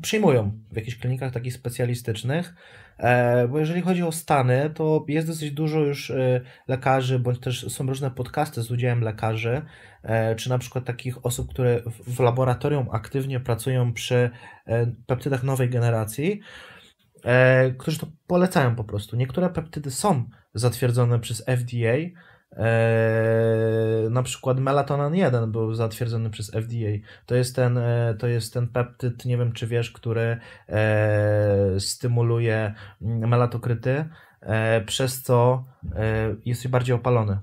przyjmują w jakichś klinikach takich specjalistycznych. E, bo jeżeli chodzi o Stany, to jest dosyć dużo już e, lekarzy, bądź też są różne podcasty z udziałem lekarzy, e, czy na przykład takich osób, które w, w laboratorium aktywnie pracują przy e, peptydach nowej generacji e, którzy to polecają po prostu. Niektóre peptydy są zatwierdzone przez FDA, e, na przykład melatonin 1 był zatwierdzony przez FDA. To jest ten, e, to jest ten peptyd, nie wiem czy wiesz, który e, stymuluje mm, melatokryty. E, przez co e, jesteś bardziej opalony.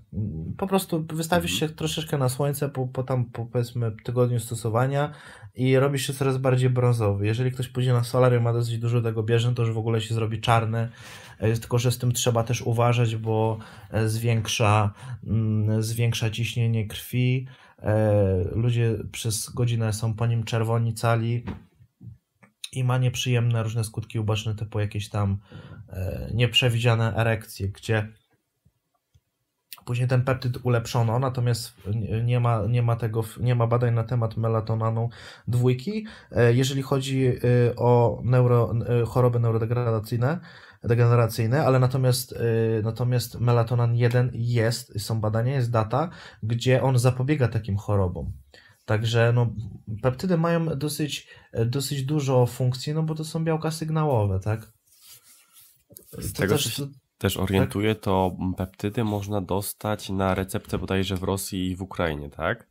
Po prostu wystawisz się mhm. troszeczkę na słońce po, po tam po powiedzmy tygodniu stosowania i robisz się coraz bardziej brązowy. Jeżeli ktoś pójdzie na solarium, ma dosyć dużo tego bierze, to już w ogóle się zrobi czarny, e, tylko że z tym trzeba też uważać, bo zwiększa, mm, zwiększa ciśnienie krwi, ludzie przez godzinę są po nim czerwoni cali, i ma nieprzyjemne różne skutki uboczne, typu jakieś tam e, nieprzewidziane erekcje, gdzie później ten peptyd ulepszono, natomiast nie ma, nie ma, tego, nie ma badań na temat melatonanu dwójki. E, jeżeli chodzi e, o neuro, e, choroby neurodegradacyjne, degeneracyjne, ale natomiast, e, natomiast melatonan 1 jest, są badania, jest data, gdzie on zapobiega takim chorobom. Także no, peptydy mają dosyć dosyć dużo funkcji, no bo to są białka sygnałowe, tak? Z tego też, się też tak? orientuję, tak? to peptydy można dostać na receptę bodajże w Rosji i w Ukrainie, tak?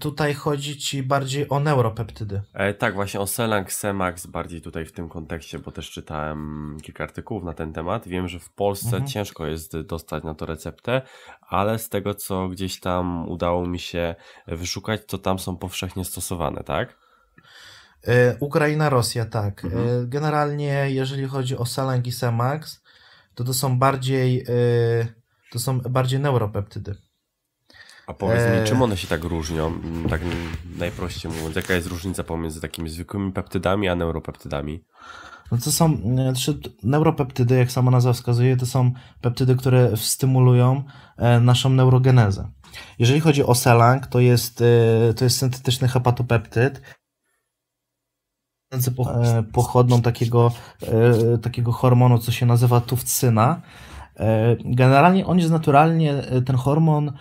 Tutaj chodzi ci bardziej o neuropeptydy. E, tak, właśnie o Selang Semax bardziej tutaj w tym kontekście, bo też czytałem kilka artykułów na ten temat. Wiem, że w Polsce mhm. ciężko jest dostać na to receptę, ale z tego co gdzieś tam udało mi się wyszukać, to tam są powszechnie stosowane, tak? E, Ukraina, Rosja, tak. Mhm. E, generalnie, jeżeli chodzi o Salang i Semax, to to są bardziej, e, to są bardziej neuropeptydy. A powiedz e... mi, czym one się tak różnią, mm, tak najprościej mówiąc, jaka jest różnica pomiędzy takimi zwykłymi peptydami a neuropeptydami? No to są, znaczy neuropeptydy, jak sama nazwa wskazuje, to są peptydy, które stymulują naszą neurogenezę. Jeżeli chodzi o selang, to jest, to jest syntetyczny hepatopeptyd, E, pochodną takiego, e, takiego hormonu, co się nazywa tufcyna. E, generalnie on jest naturalnie, ten hormon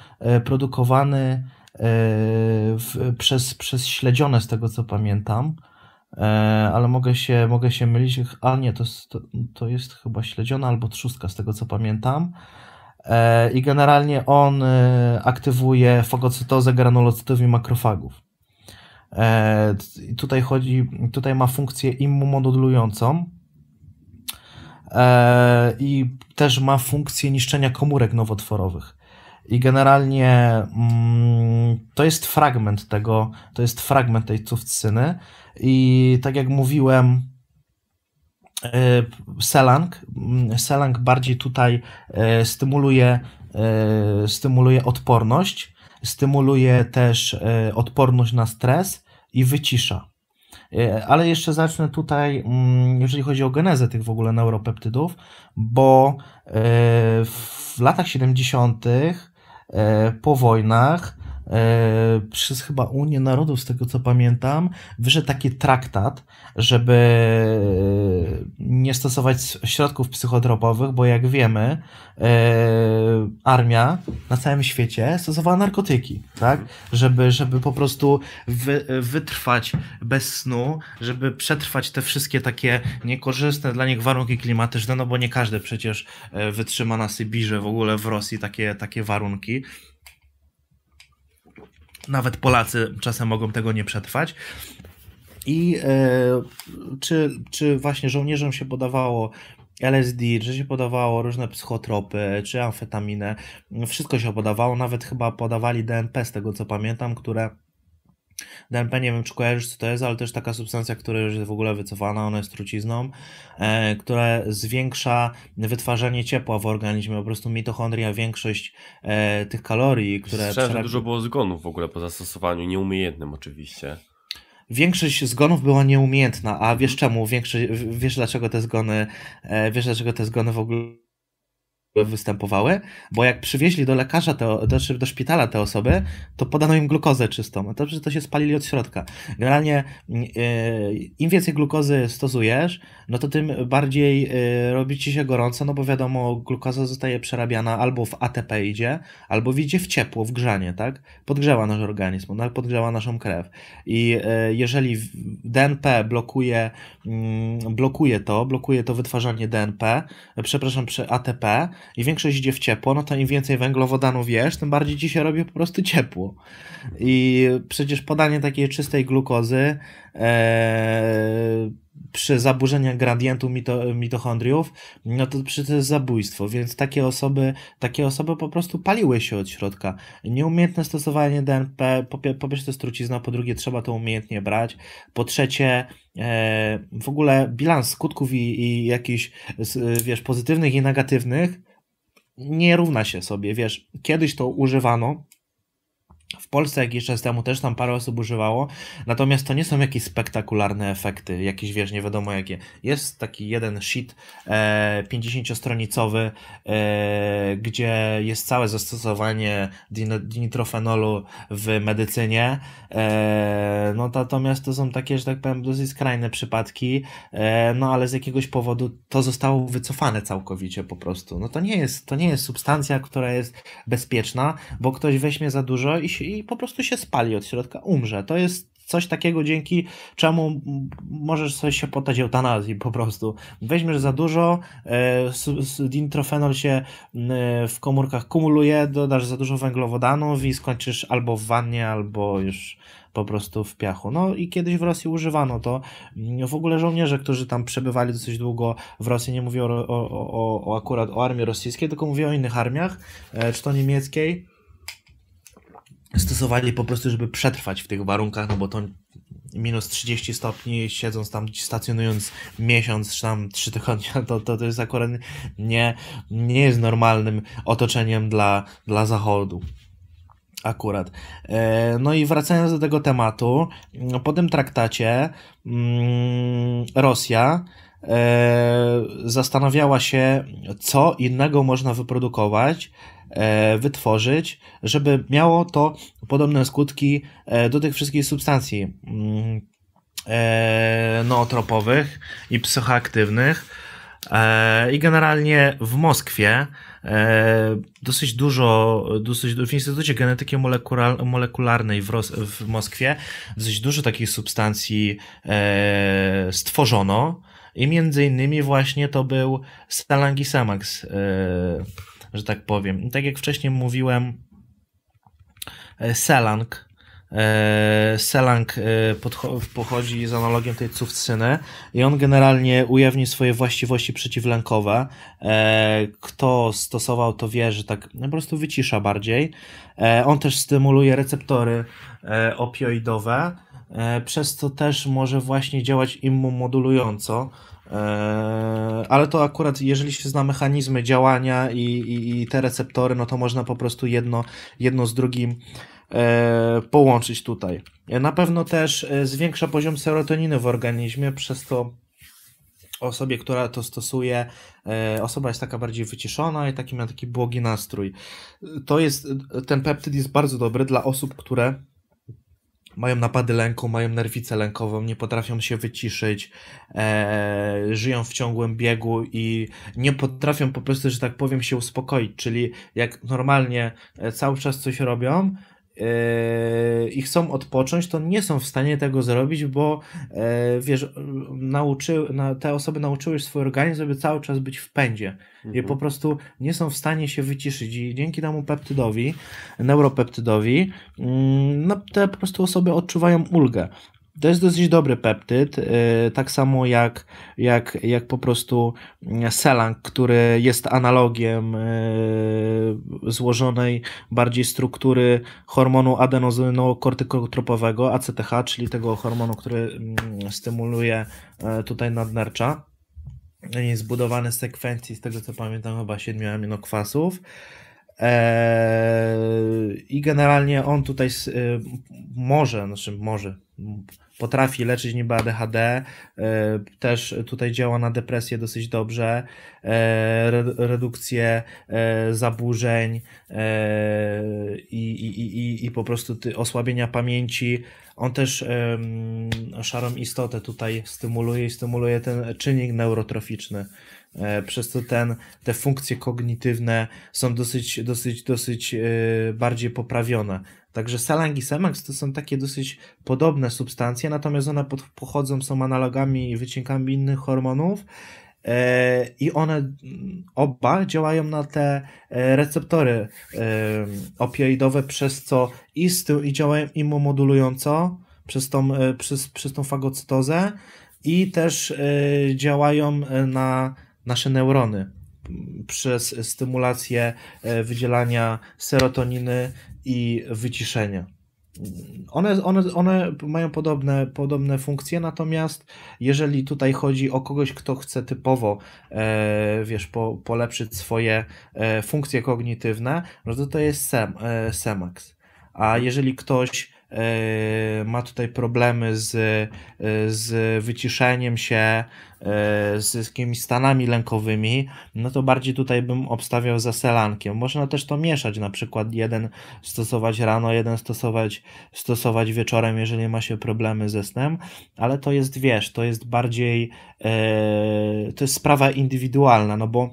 produkowany w, przez, przez śledzione, z tego co pamiętam, ale mogę się, mogę się mylić, a nie, to, to, to jest chyba śledziona albo trzustka, z tego co pamiętam. I generalnie on aktywuje fagocytozę granulocytów i makrofagów. E, tutaj chodzi, tutaj ma funkcję immunodulującą e, i też ma funkcję niszczenia komórek nowotworowych. I generalnie mm, to jest fragment tego, to jest fragment tej cówcyny. I tak jak mówiłem, e, selang, mm, selang bardziej tutaj stymuluje, stymuluje odporność, stymuluje też odporność na stres i wycisza. E, ale jeszcze zacznę tutaj, mm, jeżeli chodzi o genezę tych w ogóle neuropeptydów, bo e, w latach 70. E, po wojnach przez chyba Unię Narodów, z tego co pamiętam, wyszedł taki traktat, żeby nie stosować środków psychotropowych, bo jak wiemy, armia na całym świecie stosowała narkotyki, tak? Żeby, żeby po prostu wy, wytrwać bez snu, żeby przetrwać te wszystkie takie niekorzystne dla nich warunki klimatyczne, no bo nie każdy przecież e, wytrzyma na Sybirze, w ogóle w Rosji takie, takie warunki. Nawet Polacy czasem mogą tego nie przetrwać. I e, czy, czy właśnie żołnierzom się podawało LSD, że się podawało różne psychotropy, czy amfetaminę, wszystko się podawało, nawet chyba podawali DNP z tego co pamiętam, które DNP nie wiem, czy kojarzysz, co to jest, ale też taka substancja, która już jest w ogóle wycofana, ona jest trucizną, e, która zwiększa wytwarzanie ciepła w organizmie. Po prostu mitochondria większość e, tych kalorii, które... Słyszałem, dużo było zgonów w ogóle po zastosowaniu, nieumiejętnym oczywiście większość zgonów była nieumiejętna, a wiesz czemu, większość, wiesz dlaczego te zgony, e, wiesz dlaczego te zgony w ogóle występowały, bo jak przywieźli do lekarza, te, do, do szpitala te osoby, to podano im glukozę czystą, a to, że to się spalili od środka. Generalnie yy, im więcej glukozy stosujesz, no to tym bardziej yy, robi ci się gorąco, no bo wiadomo, glukoza zostaje przerabiana albo w ATP idzie, albo idzie w ciepło, w grzanie, tak? Podgrzewa nasz organizm, no, podgrzewa naszą krew. I yy, jeżeli DNP blokuje, mm, blokuje to, blokuje to wytwarzanie DNP, przepraszam, przy ATP, i większość idzie w ciepło, no to im więcej węglowodanów jesz, tym bardziej ci się robi po prostu ciepło. I przecież podanie takiej czystej glukozy e, przy zaburzeniach gradientu mito, mitochondriów, no to przecież to jest zabójstwo, więc takie osoby, takie osoby po prostu paliły się od środka. Nieumiejętne stosowanie DNP, po, po pierwsze to jest trucizna, po drugie trzeba to umiejętnie brać, po trzecie e, w ogóle bilans skutków i, i jakichś, wiesz, pozytywnych i negatywnych nie równa się sobie. Wiesz, kiedyś to używano w Polsce jakiś czas temu też tam parę osób używało, natomiast to nie są jakieś spektakularne efekty, jakieś wiesz, nie wiadomo jakie. Jest taki jeden sheet e, 50-stronicowy, e, gdzie jest całe zastosowanie dinitrofenolu w medycynie, e, no natomiast to są takie, że tak powiem, dosyć skrajne przypadki, e, no ale z jakiegoś powodu to zostało wycofane całkowicie po prostu. No to nie jest, to nie jest substancja, która jest bezpieczna, bo ktoś weźmie za dużo i się i po prostu się spali od środka, umrze. To jest coś takiego, dzięki czemu możesz sobie się poddać eutanazji po prostu. Weźmiesz za dużo, e, dintrofenol się w komórkach kumuluje, dodasz za dużo węglowodanów i skończysz albo w wannie, albo już po prostu w piachu. No i kiedyś w Rosji używano to. W ogóle żołnierze, którzy tam przebywali dosyć długo w Rosji, nie mówią o, o, o, o akurat o armii rosyjskiej, tylko mówią o innych armiach, e, czy to niemieckiej, stosowali po prostu, żeby przetrwać w tych warunkach, no bo to minus 30 stopni, siedząc tam, stacjonując miesiąc czy tam trzy tygodnie, to, to, to jest akurat nie, nie jest normalnym otoczeniem dla, dla Zachodu. Akurat. E, no i wracając do tego tematu, mm, po tym traktacie mm, Rosja e, zastanawiała się, co innego można wyprodukować E, wytworzyć, żeby miało to podobne skutki e, do tych wszystkich substancji mm, e, nootropowych i psychoaktywnych. I generalnie w Moskwie dosyć dużo, dosyć, w Instytucie Genetyki Molekularnej w, Ros w Moskwie dosyć dużo takich substancji stworzono i między innymi właśnie to był Stalangisamax że tak powiem. I tak jak wcześniej mówiłem, e, Selang. E, Selang e, pochodzi z analogiem tej cówcyny i on generalnie ujawni swoje właściwości przeciwlękowe. Kto stosował to wie, że tak po prostu wycisza bardziej. On też stymuluje receptory opioidowe, przez co też może właśnie działać immunomodulująco. modulująco Eee, ale to akurat, jeżeli się zna mechanizmy działania i, i, i te receptory, no to można po prostu jedno, jedno z drugim eee, połączyć tutaj. E, na pewno też e, zwiększa poziom serotoniny w organizmie, przez to osobie, która to stosuje, e, osoba jest taka bardziej wyciszona i taki ma taki błogi nastrój. To jest, ten peptyd jest bardzo dobry dla osób, które mają napady lęku, mają nerwicę lękową, nie potrafią się wyciszyć, e, żyją w ciągłym biegu i nie potrafią po prostu, że tak powiem, się uspokoić. Czyli jak normalnie e, cały czas coś robią, E, i chcą odpocząć, to nie są w stanie tego zrobić, bo e, wiesz, nauczy, te osoby nauczyły swój organizm, żeby cały czas być w pędzie mhm. i po prostu nie są w stanie się wyciszyć i dzięki temu peptydowi, neuropeptydowi mm, no, te po prostu osoby odczuwają ulgę. To jest dosyć dobry peptyd, y, tak samo jak, jak, jak po prostu mm, selang, który jest analogiem y, złożonej bardziej struktury hormonu adenozynokortykotropowego, ACTH, czyli tego hormonu, który mm, stymuluje e, tutaj nadnercza. Jest zbudowany z sekwencji, z tego co pamiętam, chyba siedmiu aminokwasów. E, I generalnie on tutaj y, może, znaczy może, potrafi leczyć niby ADHD, e, też tutaj działa na depresję dosyć dobrze, e, redukcję e, zaburzeń i, i, i, i po prostu osłabienia pamięci. On też szarą istotę tutaj stymuluje i stymuluje ten czynnik neurotroficzny przez to ten, te funkcje kognitywne są dosyć, dosyć, dosyć bardziej poprawione. Także salang i semax to są takie dosyć podobne substancje, natomiast one pod, pochodzą, są analogami i wycinkami innych hormonów e, i one mm, oba działają na te e, receptory e, opioidowe, przez co i, i działają imomodulująco przez tą, przez, przez tą fagocytozę i też działają na nasze neurony przez stymulację e, wydzielania serotoniny i wyciszenia. One, one, one mają podobne, podobne funkcje, natomiast jeżeli tutaj chodzi o kogoś, kto chce typowo e, wiesz, po, polepszyć swoje e, funkcje kognitywne, no to to jest sem, e, Semax. A jeżeli ktoś E, ma tutaj problemy z, e, z wyciszeniem się, e, z jakimiś stanami lękowymi, no to bardziej tutaj bym obstawiał za selankiem. Można też to mieszać, na przykład jeden stosować rano, jeden stosować, stosować wieczorem, jeżeli ma się problemy ze snem, ale to jest, wiesz, to jest bardziej, to jest sprawa indywidualna, no bo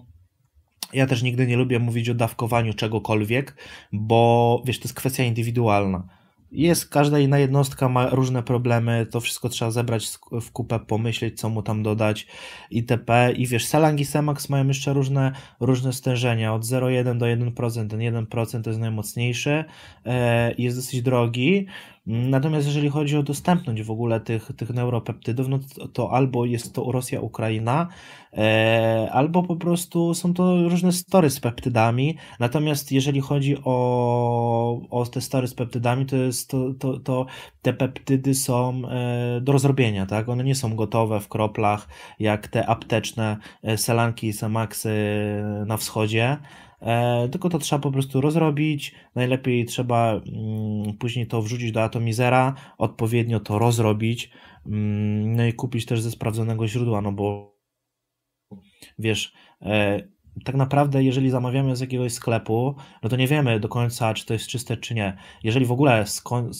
ja też nigdy nie lubię mówić o dawkowaniu czegokolwiek, bo wiesz, to jest kwestia indywidualna jest, każda inna jednostka ma różne problemy, to wszystko trzeba zebrać w kupę, pomyśleć, co mu tam dodać, itp. I wiesz, Salang i Semax mają jeszcze różne, różne stężenia, od 0,1 do 1%. Ten 1% to jest najmocniejszy, e, jest dosyć drogi, Natomiast jeżeli chodzi o dostępność w ogóle tych, tych neuropeptydów, no to, to albo jest to Rosja, Ukraina, e, albo po prostu są to różne story z peptydami. Natomiast jeżeli chodzi o, o te story z peptydami, to, jest to, to, to te peptydy są e, do rozrobienia, tak? One nie są gotowe w kroplach, jak te apteczne e, selanki i samaksy e, na wschodzie. E, tylko to trzeba po prostu rozrobić. Najlepiej trzeba mm, później to wrzucić do atomizera, odpowiednio to rozrobić, mm, no i kupić też ze sprawdzonego źródła, no bo wiesz, e, tak naprawdę, jeżeli zamawiamy z jakiegoś sklepu, no to nie wiemy do końca, czy to jest czyste, czy nie. Jeżeli w ogóle skąd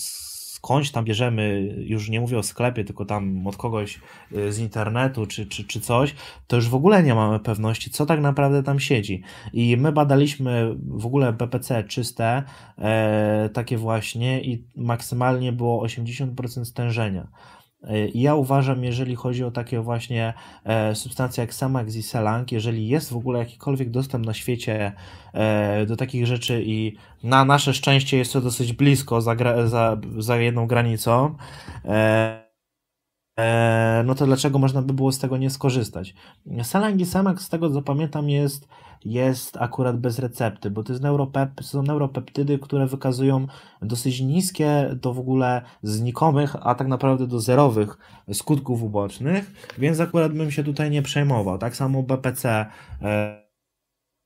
skądś tam bierzemy, już nie mówię o sklepie, tylko tam od kogoś y, z internetu czy, czy, czy coś, to już w ogóle nie mamy pewności, co tak naprawdę tam siedzi. I my badaliśmy w ogóle PPC czyste, e, takie właśnie, i maksymalnie było 80% stężenia. E, ja uważam, jeżeli chodzi o takie właśnie e, substancje jak Samax i Selang, jeżeli jest w ogóle jakikolwiek dostęp na świecie e, do takich rzeczy i na nasze szczęście jest to dosyć blisko za, za, za jedną granicą, E, no to dlaczego można by było z tego nie skorzystać? salangi i Samak, z tego co pamiętam, jest, jest akurat bez recepty, bo to jest neuropep, są neuropeptydy, które wykazują dosyć niskie do w ogóle znikomych, a tak naprawdę do zerowych skutków ubocznych, więc akurat bym się tutaj nie przejmował. Tak samo BPC. E,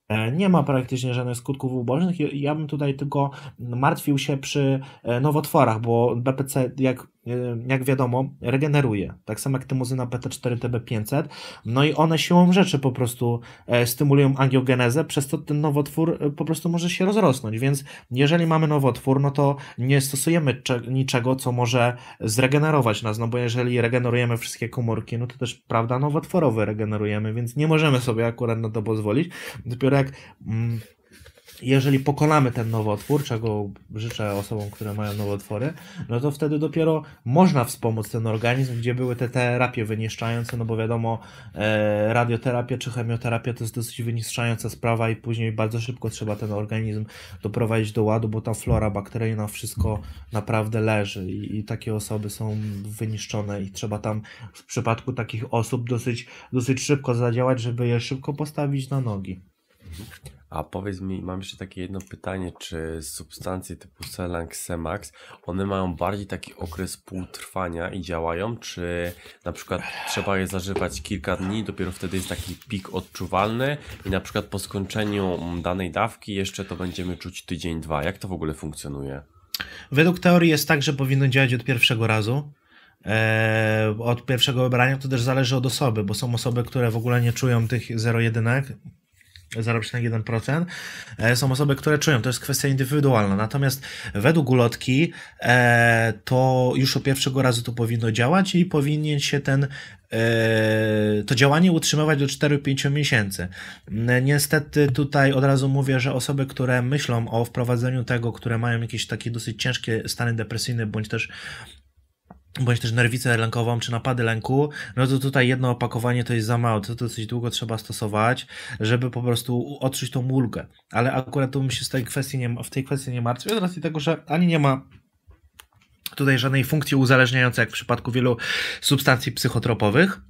e, nie ma praktycznie żadnych skutków ubocznych. Ja bym tutaj tylko martwił się przy nowotworach, bo BPC, jak Yy, jak wiadomo, regeneruje, tak samo jak tymuzyna PT4 TB500, no i one siłą rzeczy po prostu e, stymulują angiogenezę, przez to ten nowotwór e, po prostu może się rozrosnąć, więc jeżeli mamy nowotwór, no to nie stosujemy niczego, co może zregenerować nas, no bo jeżeli regenerujemy wszystkie komórki, no to też, prawda, nowotworowy regenerujemy, więc nie możemy sobie akurat na to pozwolić, dopiero jak... Mm, jeżeli pokonamy ten nowotwór, czego życzę osobom, które mają nowotwory, no to wtedy dopiero można wspomóc ten organizm, gdzie były te terapie wyniszczające, no bo wiadomo, e, radioterapia czy chemioterapia to jest dosyć wyniszczająca sprawa i później bardzo szybko trzeba ten organizm doprowadzić do ładu, bo ta flora bakteryjna wszystko naprawdę leży i, i takie osoby są wyniszczone i trzeba tam w przypadku takich osób dosyć, dosyć szybko zadziałać, żeby je szybko postawić na nogi. A powiedz mi, mam jeszcze takie jedno pytanie, czy substancje typu Selang, Semax, one mają bardziej taki okres półtrwania i działają, czy na przykład trzeba je zażywać kilka dni, dopiero wtedy jest taki pik odczuwalny i na przykład po skończeniu danej dawki jeszcze to będziemy czuć tydzień, dwa. Jak to w ogóle funkcjonuje? Według teorii jest tak, że powinno działać od pierwszego razu. Eee, od pierwszego wybrania to też zależy od osoby, bo są osoby, które w ogóle nie czują tych zero jedynek, 0,1%. E, są osoby, które czują, to jest kwestia indywidualna. Natomiast według ulotki e, to już od pierwszego razu to powinno działać i powinien się ten e, to działanie utrzymywać do 4-5 miesięcy. Niestety tutaj od razu mówię, że osoby, które myślą o wprowadzeniu tego, które mają jakieś takie dosyć ciężkie stany depresyjne, bądź też bądź też nerwicę lękową czy napady lęku, no to tutaj jedno opakowanie to jest za mało, to, to coś długo trzeba stosować, żeby po prostu odczuć tą ulgę. Ale akurat tu bym się z tej kwestii nie, w tej kwestii nie martwił, z racji tego, że ani nie ma tutaj żadnej funkcji uzależniającej, jak w przypadku wielu substancji psychotropowych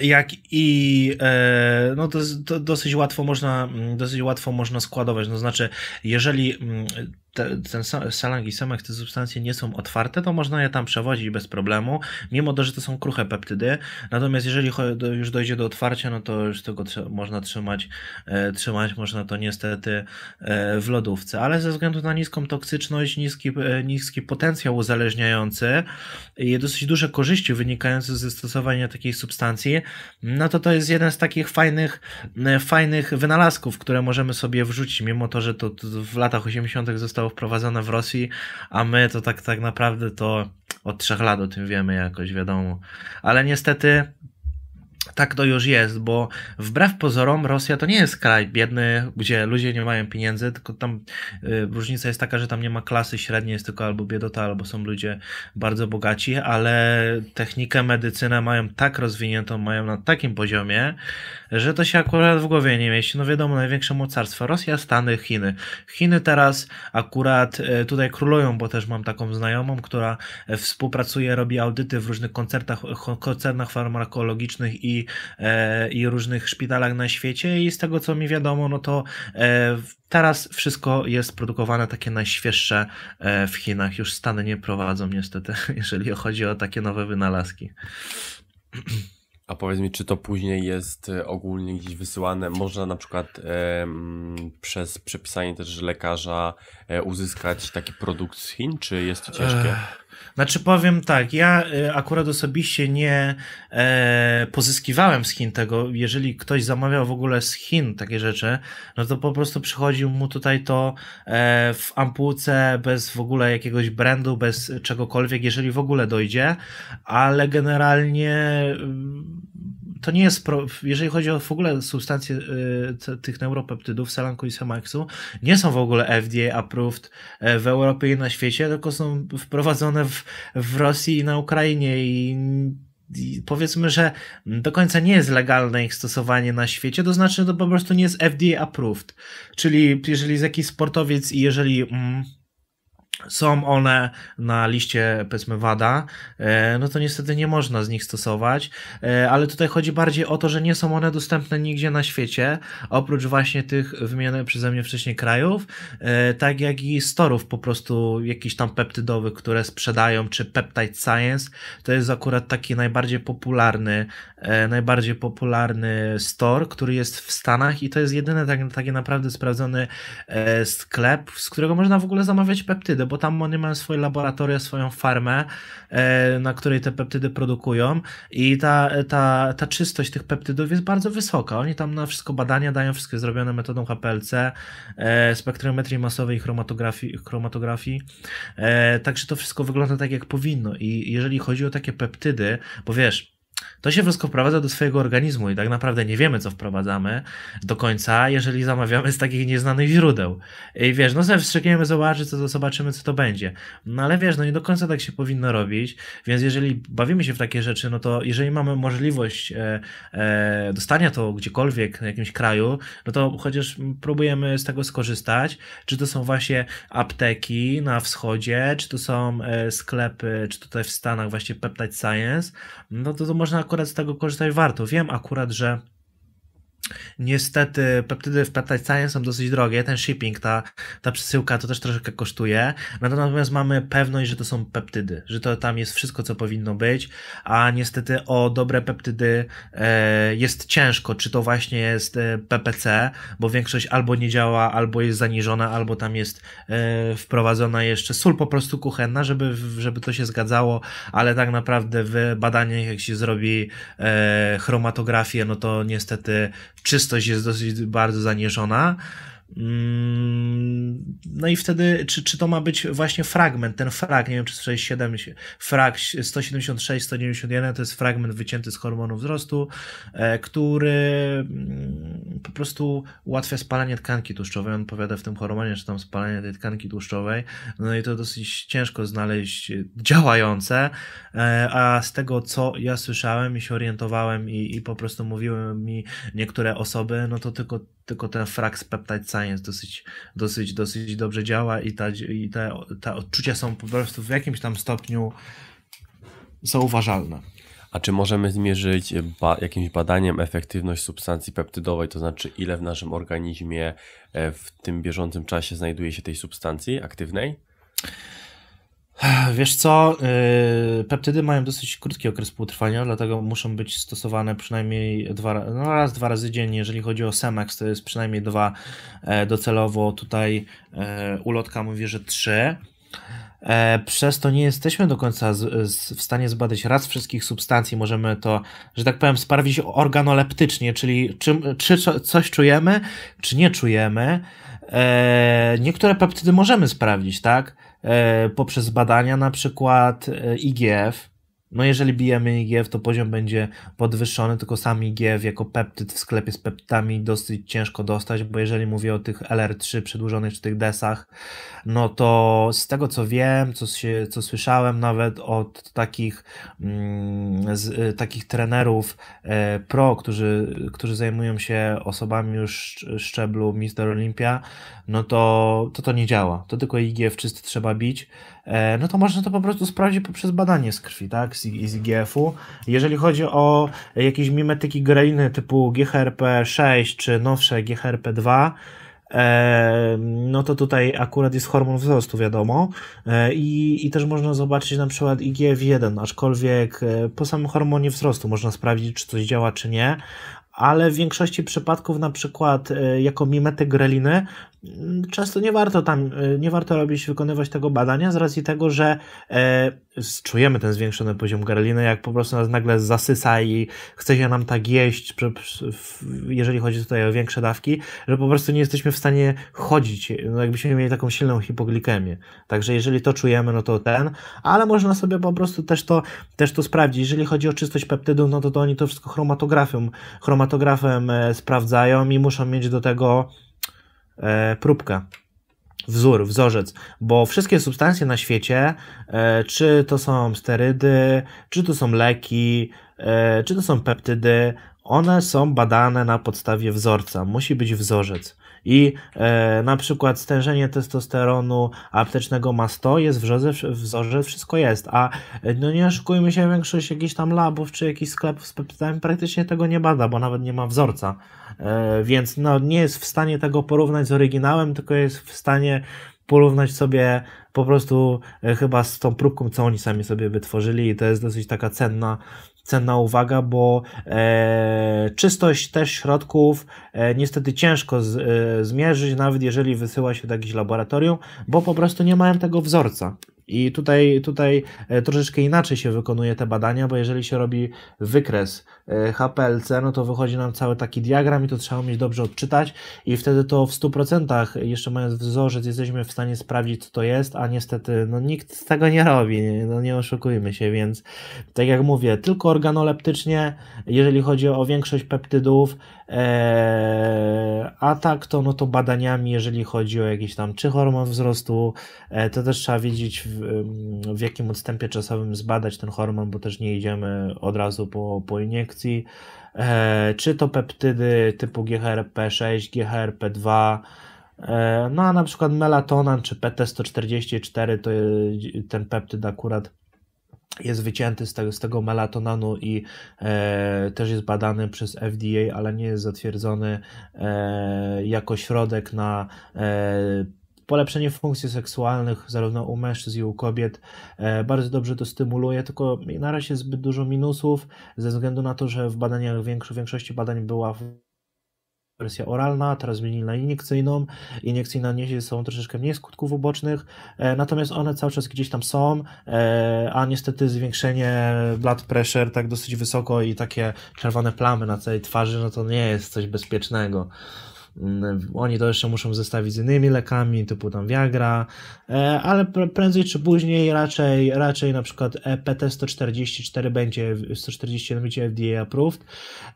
jak i e, no to, to, dosyć łatwo można mm, dosyć łatwo można składować, no znaczy jeżeli mm, te, ten salang i samek, te substancje nie są otwarte, to można je tam przewozić bez problemu, mimo to, że to są kruche peptydy. Natomiast jeżeli już dojdzie do otwarcia, no to już tego można trzymać, e, trzymać można to niestety e, w lodówce. Ale ze względu na niską toksyczność, niski, e, niski potencjał uzależniający i dosyć duże korzyści wynikające ze stosowania takich substancji, no to to jest jeden z takich fajnych, fajnych wynalazków, które możemy sobie wrzucić, mimo to, że to, to w latach 80. zostało zostało wprowadzone w Rosji, a my to tak, tak naprawdę to od trzech lat o tym wiemy jakoś, wiadomo. Ale niestety tak to już jest, bo wbrew pozorom Rosja to nie jest kraj biedny, gdzie ludzie nie mają pieniędzy, tylko tam y, różnica jest taka, że tam nie ma klasy średniej, jest tylko albo biedota, albo są ludzie bardzo bogaci, ale technikę, medycynę mają tak rozwiniętą, mają na takim poziomie, że to się akurat w głowie nie mieści. No wiadomo, największe mocarstwa Rosja, Stany, Chiny. Chiny teraz akurat y, tutaj królują, bo też mam taką znajomą, która współpracuje, robi audyty w różnych koncertach, koncernach farmakologicznych i i, e, i różnych szpitalach na świecie i z tego co mi wiadomo, no to e, teraz wszystko jest produkowane takie najświeższe e, w Chinach. Już Stany nie prowadzą niestety, jeżeli chodzi o takie nowe wynalazki. A powiedz mi, czy to później jest ogólnie gdzieś wysyłane? Można na przykład e, przez przepisanie też lekarza e, uzyskać taki produkt z Chin, czy jest to ciężkie? Znaczy powiem tak, ja y, akurat osobiście nie e, pozyskiwałem z Chin tego. Jeżeli ktoś zamawiał w ogóle z Chin takie rzeczy, no to po prostu przychodził mu tutaj to e, w ampułce bez w ogóle jakiegoś brandu, bez czegokolwiek, jeżeli w ogóle dojdzie, ale generalnie to nie jest, pro, jeżeli chodzi o w ogóle substancje y, tych neuropeptydów, Salanku i Semaxu, nie są w ogóle FDA approved e, w Europie i na świecie, tylko są wprowadzone w, w Rosji i na Ukrainie i i powiedzmy, że do końca nie jest legalne ich stosowanie na świecie, to znaczy to po prostu nie jest FDA approved. Czyli jeżeli jest jakiś sportowiec i jeżeli mm, są one na liście, powiedzmy, WADA, e, no to niestety nie można z nich stosować, e, ale tutaj chodzi bardziej o to, że nie są one dostępne nigdzie na świecie, oprócz właśnie tych wymienionych przeze mnie wcześniej krajów, e, tak jak i storów po prostu jakichś tam peptydowych, które sprzedają, czy Peptide Science, to jest akurat taki najbardziej popularny, najbardziej popularny store, który jest w Stanach i to jest jedyny tak, taki naprawdę sprawdzony sklep, z którego można w ogóle zamawiać peptydy, peptydy, bo tam oni mają swoje laboratoria, swoją farmę, e, na której te peptydy produkują i ta, ta, ta czystość tych peptydów jest bardzo wysoka. Oni tam na wszystko badania dają, wszystkie zrobione metodą HPLC, e, spektrometrii masowej i chromatografii, chromatografii. E, także to wszystko wygląda tak, jak powinno i jeżeli chodzi o takie peptydy, bo wiesz, to się wszystko wprowadza do swojego organizmu i tak naprawdę nie wiemy, co wprowadzamy do końca, jeżeli zamawiamy z takich nieznanych źródeł. I wiesz, no sobie wstrzykniemy, zobaczymy co, to, zobaczymy, co to będzie. No ale wiesz, no nie do końca tak się powinno robić, więc jeżeli bawimy się w takie rzeczy, no to jeżeli mamy możliwość e, e, dostania to gdziekolwiek, w jakimś kraju, no to chociaż próbujemy z tego skorzystać, czy to są właśnie apteki na wschodzie, czy to są e, sklepy, czy tutaj w Stanach właśnie Peptide Science, no to, to można akurat z tego korzystać warto. Wiem akurat, że Niestety peptydy w wplecają są dosyć drogie, ten shipping, ta, ta przesyłka to też troszeczkę kosztuje, natomiast mamy pewność, że to są peptydy, że to tam jest wszystko, co powinno być, a niestety o dobre peptydy e, jest ciężko, czy to właśnie jest e, PPC, bo większość albo nie działa, albo jest zaniżona, albo tam jest e, wprowadzona jeszcze sól po prostu kuchenna, żeby, żeby to się zgadzało, ale tak naprawdę w badaniach, jak się zrobi e, chromatografię, no to niestety czystość jest dosyć bardzo zaniżona. Mm, no i wtedy, czy, czy to ma być właśnie fragment, ten frag, nie wiem czy 47, frag 176, 191 to jest fragment wycięty z hormonu wzrostu, e, który mm, po prostu ułatwia spalanie tkanki tłuszczowej. On powiada w tym hormonie, że tam spalanie tej tkanki tłuszczowej, no i to dosyć ciężko znaleźć działające, e, a z tego co ja słyszałem i się orientowałem i, i po prostu mówiły mi niektóre osoby, no to tylko tylko ten frak z Peptide Science dosyć, dosyć, dosyć dobrze działa i, ta, i te, te odczucia są po prostu w jakimś tam stopniu zauważalne. A czy możemy zmierzyć ba jakimś badaniem efektywność substancji peptydowej, to znaczy ile w naszym organizmie e, w tym bieżącym czasie znajduje się tej substancji aktywnej? Wiesz co, y, peptydy mają dosyć krótki okres półtrwania, dlatego muszą być stosowane przynajmniej dwa, no raz, dwa razy dziennie. Jeżeli chodzi o Semax, to jest przynajmniej dwa e, docelowo. Tutaj e, ulotka mówi, że trzy. E, przez to nie jesteśmy do końca z, z, w stanie zbadać raz wszystkich substancji. Możemy to, że tak powiem, sprawdzić organoleptycznie, czyli czy, czy coś czujemy, czy nie czujemy. Niektóre peptydy możemy sprawdzić, tak? E, poprzez badania na przykład e, IGF, no jeżeli bijemy IGF, to poziom będzie podwyższony, tylko sam IGF jako peptyd w sklepie z peptami dosyć ciężko dostać, bo jeżeli mówię o tych LR3 przedłużonych czy tych desach, no to z tego co wiem, co, się, co słyszałem nawet od takich, mm, z, y, takich trenerów e, pro, którzy, którzy zajmują się osobami już szczeblu Mister Olympia, no to, to to nie działa. To tylko IGF czysty trzeba bić. E, no to można to po prostu sprawdzić poprzez badanie z krwi, tak, z, z IGF-u. Jeżeli chodzi o jakieś mimetyki greliny typu GHRP6 czy nowsze GHRP2, e, no to tutaj akurat jest hormon wzrostu, wiadomo. E, I, I też można zobaczyć na przykład IGF-1, aczkolwiek po samym hormonie wzrostu można sprawdzić, czy coś działa, czy nie ale w większości przypadków na przykład jako mimetyk greliny Mm, często nie warto tam, y, nie warto robić, wykonywać tego badania z racji tego, że e, czujemy ten zwiększony poziom greliny, jak po prostu nas nagle zasysa i chce się nam tak jeść, jeżeli chodzi tutaj o większe dawki, że po prostu nie jesteśmy w stanie chodzić, no jakbyśmy mieli taką silną hipoglikemię. Także jeżeli to czujemy, no to ten, ale można sobie po prostu też to, też to sprawdzić. Jeżeli chodzi o czystość peptydów, no to, to oni to wszystko chromatografią, chromatografem e, sprawdzają i muszą mieć do tego E, próbkę wzór, wzorzec, bo wszystkie substancje na świecie, e, czy to są sterydy, czy to są leki, e, czy to są peptydy, one są badane na podstawie wzorca. Musi być wzorzec. I na przykład stężenie testosteronu aptecznego ma 100, jest w wzorzec wszystko jest. A no nie oszukujmy się, większość jakichś tam labów czy jakichś sklepów z peptydami praktycznie tego nie bada, bo nawet nie ma wzorca. E, więc no, nie jest w stanie tego porównać z oryginałem, tylko jest w stanie porównać sobie po prostu e, chyba z tą próbką, co oni sami sobie wytworzyli i to jest dosyć taka cenna, cenna uwaga, bo e, czystość też środków e, niestety ciężko z, e, zmierzyć, nawet jeżeli wysyła się do jakiegoś laboratorium, bo po prostu nie mają tego wzorca. I tutaj, tutaj e, troszeczkę inaczej się wykonuje te badania, bo jeżeli się robi wykres E, HPLC, no to wychodzi nam cały taki diagram i to trzeba mieć dobrze odczytać i wtedy to w 100% jeszcze mając wzorzec jesteśmy w stanie sprawdzić co to jest, a niestety no nikt z tego nie robi, nie, no nie oszukujmy się, więc tak jak mówię, tylko organoleptycznie, jeżeli chodzi o większość peptydów, Eee, a tak to, no to badaniami, jeżeli chodzi o jakiś tam czy hormon wzrostu, e, to też trzeba wiedzieć w, w jakim odstępie czasowym zbadać ten hormon, bo też nie idziemy od razu po, po iniekcji, e, czy to peptydy typu GHRP6, GHRP2, e, no a na przykład melatonan czy PT144 to ten peptyd akurat jest wycięty z tego, z tego melatonanu i e, też jest badany przez FDA, ale nie jest zatwierdzony e, jako środek na e, polepszenie funkcji seksualnych zarówno u mężczyzn, jak i u kobiet. E, bardzo dobrze to stymuluje, tylko na razie zbyt dużo minusów ze względu na to, że w badaniach, w większości badań była wersja oralna, teraz zmienili na iniekcyjną. Iniekcyjna niesie są troszeczkę mniej skutków ubocznych, e, natomiast one cały czas gdzieś tam są, e, a niestety zwiększenie blood pressure tak dosyć wysoko i takie czerwone plamy na całej twarzy, no to nie jest coś bezpiecznego. Mm, oni to jeszcze muszą zestawić z innymi lekami, typu tam Viagra, e, ale prędzej czy później raczej, raczej na przykład e PT-144 będzie, 141 będzie FDA approved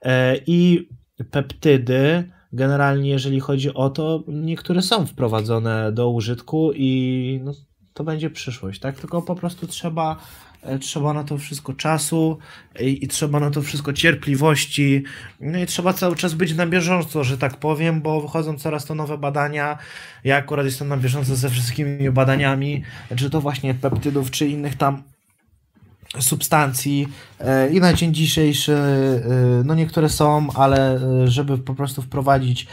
e, i peptydy, generalnie jeżeli chodzi o to, niektóre są wprowadzone do użytku i no, to będzie przyszłość, tak? Tylko po prostu trzeba, e, trzeba na to wszystko czasu i, i, trzeba na to wszystko cierpliwości, no i trzeba cały czas być na bieżąco, że tak powiem, bo wychodzą coraz to nowe badania. Ja akurat jestem na bieżąco ze wszystkimi badaniami, czy to właśnie peptydów, czy innych tam substancji e, i na dzień dzisiejszy, e, no niektóre są, ale e, żeby po prostu wprowadzić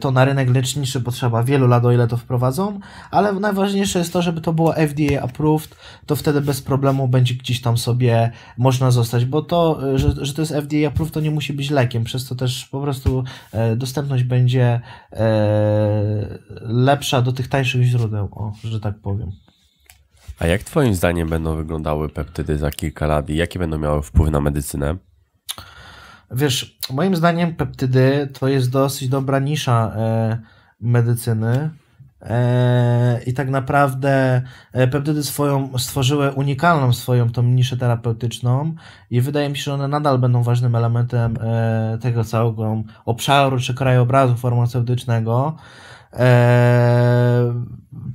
to na rynek leczniczy potrzeba wielu lat, o ile to wprowadzą, ale najważniejsze jest to, żeby to było FDA approved, to wtedy bez problemu będzie gdzieś tam sobie można zostać, bo to, że, że to jest FDA approved, to nie musi być lekiem, przez to też po prostu dostępność będzie lepsza do tych tańszych źródeł, o, że tak powiem. A jak Twoim zdaniem będą wyglądały peptydy za kilka lat i jakie będą miały wpływ na medycynę? Wiesz, moim zdaniem peptydy to jest dosyć dobra nisza e, medycyny. E, I tak naprawdę e, peptydy swoją, stworzyły unikalną swoją tą niszę terapeutyczną i wydaje mi się, że one nadal będą ważnym elementem tego całego obszaru czy krajobrazu farmaceutycznego. Eee,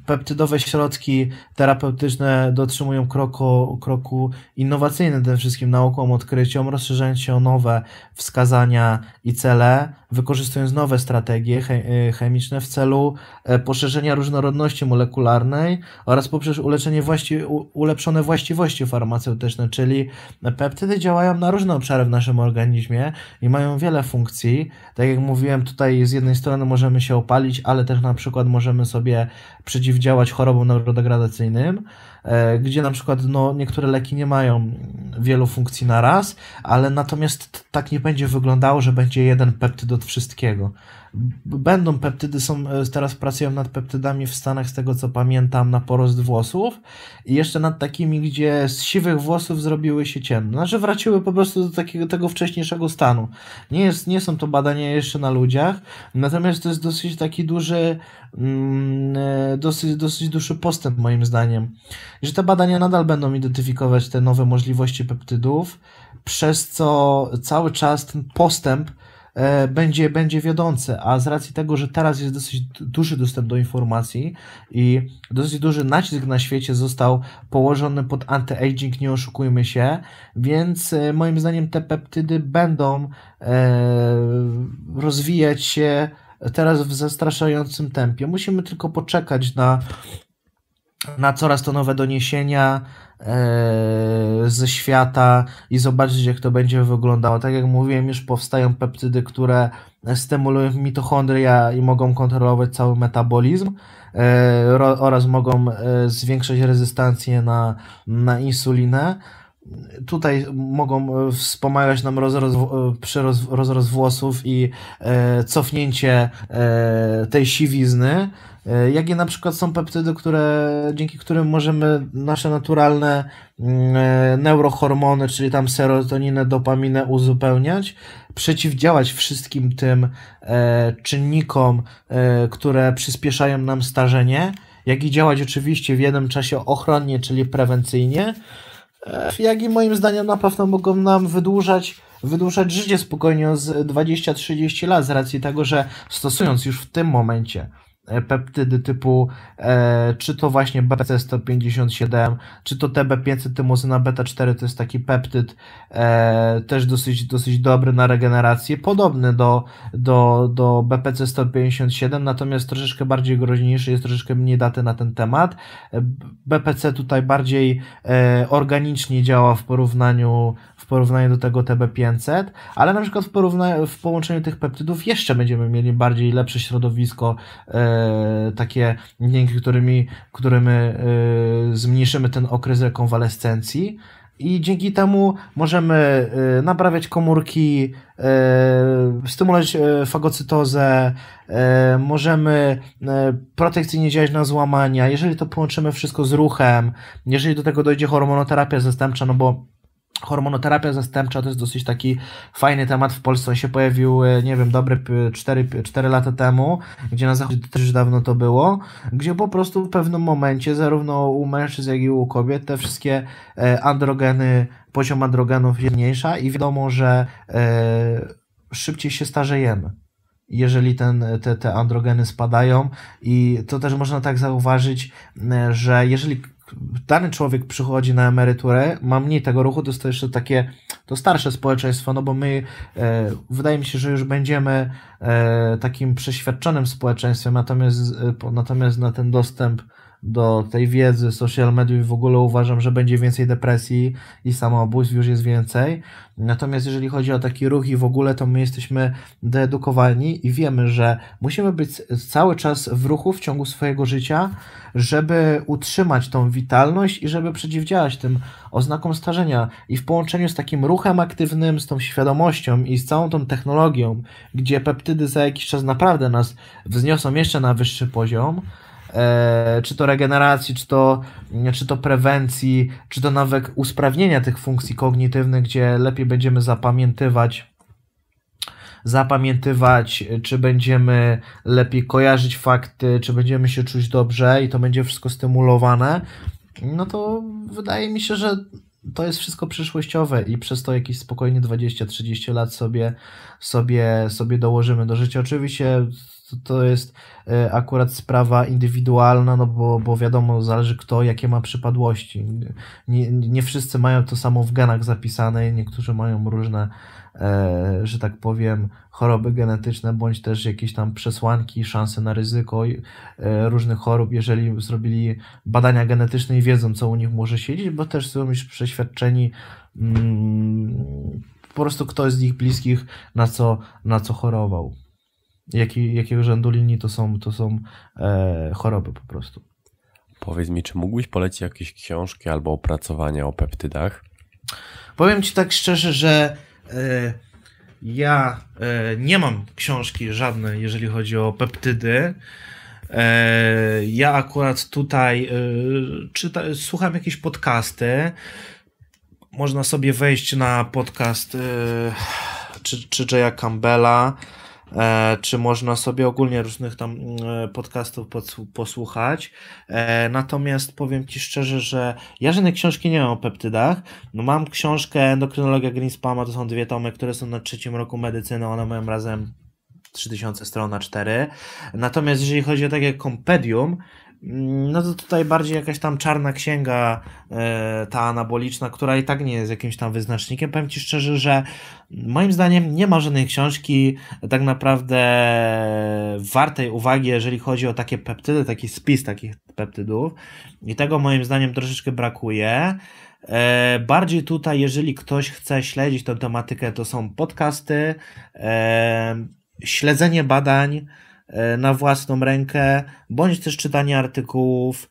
peptydowe środki terapeutyczne dotrzymują kroku, kroku innowacyjnym tym wszystkim naukom, odkryciom, rozszerzając się o nowe wskazania i cele, wykorzystując nowe strategie e, chemiczne w celu e, poszerzenia różnorodności molekularnej oraz poprzez uleczenie właści ulepszone właściwości farmaceutyczne, czyli peptydy działają na różne obszary w naszym organizmie i mają wiele funkcji. Tak jak mówiłem, tutaj z jednej strony możemy się opalić, ale też na przykład możemy sobie przeciwdziałać chorobom neurodegradacyjnym. E, gdzie na przykład no, niektóre leki nie mają wielu funkcji na raz, ale natomiast tak nie będzie wyglądało, że będzie jeden peptyd od wszystkiego. Będą peptydy, są, e, teraz pracują nad peptydami w Stanach, z tego co pamiętam, na porost włosów i jeszcze nad takimi, gdzie z siwych włosów zrobiły się ciemne. Znaczy wróciły po prostu do takiego tego wcześniejszego stanu. Nie, jest, nie są to badania jeszcze na ludziach, natomiast to jest dosyć taki duży, mm, e, dosyć, dosyć duży postęp moim zdaniem, że te badania nadal będą identyfikować te nowe możliwości peptydów, przez co cały czas ten postęp E, będzie, będzie wiodące, a z racji tego, że teraz jest dosyć duży dostęp do informacji i dosyć duży nacisk na świecie został położony pod anti-aging, nie oszukujmy się, więc e, moim zdaniem te peptydy będą e, rozwijać się teraz w zastraszającym tempie. Musimy tylko poczekać na, na coraz to nowe doniesienia, E, ze świata i zobaczyć, jak to będzie wyglądało. Tak jak mówiłem, już powstają peptydy, które stymulują mitochondria i mogą kontrolować cały metabolizm e, oraz mogą e, zwiększać rezystancję na, na insulinę. Tutaj mogą wspomagać nam rozroz, przy włosów i cofnięcie tej siwizny E, jakie na przykład są peptydy, które, dzięki którym możemy nasze naturalne mm, e, neurohormony, czyli tam serotoninę, dopaminę uzupełniać, przeciwdziałać wszystkim tym e, czynnikom, które przyspieszają nam starzenie, jak i działać oczywiście w jednym czasie ochronnie, czyli prewencyjnie, jak i moim zdaniem na pewno mogą nam wydłużać wydłużać życie spokojnie z 20-30 lat z racji tego, że stosując już w tym momencie E, peptydy typu e, czy to właśnie BC157, czy to TB500 tymozyna beta-4, to jest taki peptyd e, też dosyć, dosyć dobry na regenerację, podobny do, do, do BPC157, natomiast troszeczkę bardziej groźniejszy, jest troszeczkę mniej daty na ten temat. E, BPC tutaj bardziej e, organicznie działa w porównaniu, w porównaniu do tego TB500, ale na przykład w, porówna- w połączeniu tych peptydów jeszcze będziemy mieli bardziej lepsze środowisko e, E, takie, dzięki którymi, którym e, zmniejszymy ten okres rekonwalescencji i dzięki temu możemy e, naprawiać komórki, stymulować fagocytozę, możemy protekcyjnie działać na złamania, jeżeli to połączymy wszystko z ruchem, jeżeli do tego dojdzie hormonoterapia zastępcza, no bo Hormonoterapia zastępcza to jest dosyć taki fajny temat w Polsce. On się pojawił, e, nie wiem, dobre 4, 4 lata temu, gdzie na zachodzie też dawno to było, gdzie po prostu w pewnym momencie, zarówno u mężczyzn, jak i u kobiet, te wszystkie e, androgeny, poziom androgenów jest mniejsza i wiadomo, że e, szybciej się starzejemy jeżeli ten, te, te androgeny spadają i to też można tak zauważyć, że jeżeli dany człowiek przychodzi na emeryturę, ma mniej tego ruchu, to jest to jeszcze takie to starsze społeczeństwo, no bo my e, wydaje mi się, że już będziemy e, takim przeświadczonym społeczeństwem, natomiast, e, po, natomiast na ten dostęp do tej wiedzy, social mediów w ogóle uważam, że będzie więcej depresji i samobójstw już jest więcej. Natomiast jeżeli chodzi o taki ruch i w ogóle, to my jesteśmy deedukowani i wiemy, że musimy być cały czas w ruchu w ciągu swojego życia, żeby utrzymać tą witalność i żeby przeciwdziałać tym oznakom starzenia. I w połączeniu z takim ruchem aktywnym, z tą świadomością i z całą tą technologią, gdzie peptydy za jakiś czas naprawdę nas wzniosą jeszcze na wyższy poziom, E, czy to regeneracji, czy to, czy to prewencji, czy to nawet usprawnienia tych funkcji kognitywnych, gdzie lepiej będziemy zapamiętywać zapamiętywać, czy będziemy lepiej kojarzyć fakty, czy będziemy się czuć dobrze i to będzie wszystko stymulowane, no to wydaje mi się, że to jest wszystko przyszłościowe i przez to jakieś spokojnie 20-30 lat sobie, sobie, sobie dołożymy do życia. Oczywiście to, to jest e, akurat sprawa indywidualna, no bo, bo wiadomo, zależy kto, jakie ma przypadłości. Nie, nie wszyscy mają to samo w genach zapisane, niektórzy mają różne, e, że tak powiem, choroby genetyczne, bądź też jakieś tam przesłanki, szanse na ryzyko e, różnych chorób, jeżeli zrobili badania genetyczne i wiedzą, co u nich może siedzieć, bo też są już przeświadczeni. Mm, po prostu kto z nich bliskich na co, na co chorował jaki, jakiego rzędu linii to są, to są e, choroby po prostu. Powiedz mi, czy mógłbyś polecić jakieś książki albo opracowania o peptydach? Powiem Ci tak szczerze, że e, ja e, nie mam książki żadnej, jeżeli chodzi o peptydy. E, ja akurat tutaj e, czyta, słucham jakieś podcasty. Można sobie wejść na podcast e, czy, czy Jaya Campbella. E, czy można sobie ogólnie różnych tam mm, e, podcastów posłuchać. E, natomiast powiem Ci szczerze, że ja żadnej książki nie mam o peptydach. No mam książkę Endokrynologia Greenspama, to są dwie tomy, które są na trzecim roku medycyny, one mają razem 3000 stron na 4. Natomiast jeżeli chodzi o takie kompedium, Mm, no to tutaj bardziej jakaś tam czarna księga, e, ta anaboliczna, która i tak nie jest jakimś tam wyznacznikiem. Powiem Ci szczerze, że moim zdaniem nie ma żadnej książki tak naprawdę wartej uwagi, jeżeli chodzi o takie peptydy, taki spis takich peptydów. I tego moim zdaniem troszeczkę brakuje. E, bardziej tutaj, jeżeli ktoś chce śledzić tę tematykę, to są podcasty, e, śledzenie badań na własną rękę, bądź też czytanie artykułów,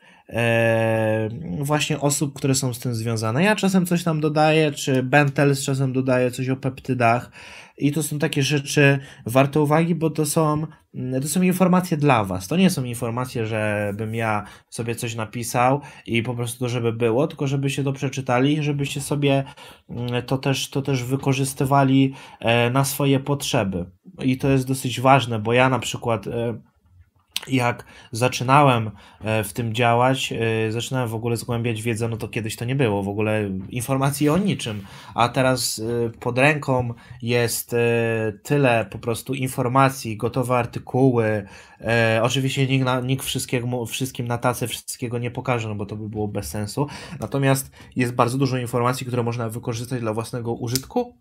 właśnie osób, które są z tym związane. Ja czasem coś tam dodaję, czy Bentel czasem dodaje coś o peptydach i to są takie rzeczy warte uwagi, bo to są, mm, to są informacje dla Was. To nie są informacje, żebym ja sobie coś napisał i po prostu to, żeby było, tylko żebyście to przeczytali, żebyście sobie mm, to też, to też wykorzystywali e, na swoje potrzeby. I to jest dosyć ważne, bo ja na przykład e, jak zaczynałem e, w tym działać, e, zaczynałem w ogóle zgłębiać wiedzę, no to kiedyś to nie było w ogóle informacji o niczym, a teraz e, pod ręką jest tyle po prostu informacji, gotowe artykuły. Oczywiście nikt, nikt wszystkiego, wszystkim na tacy wszystkiego nie pokaże, no bo to by było bez sensu. Natomiast jest bardzo dużo informacji, które można wykorzystać dla własnego użytku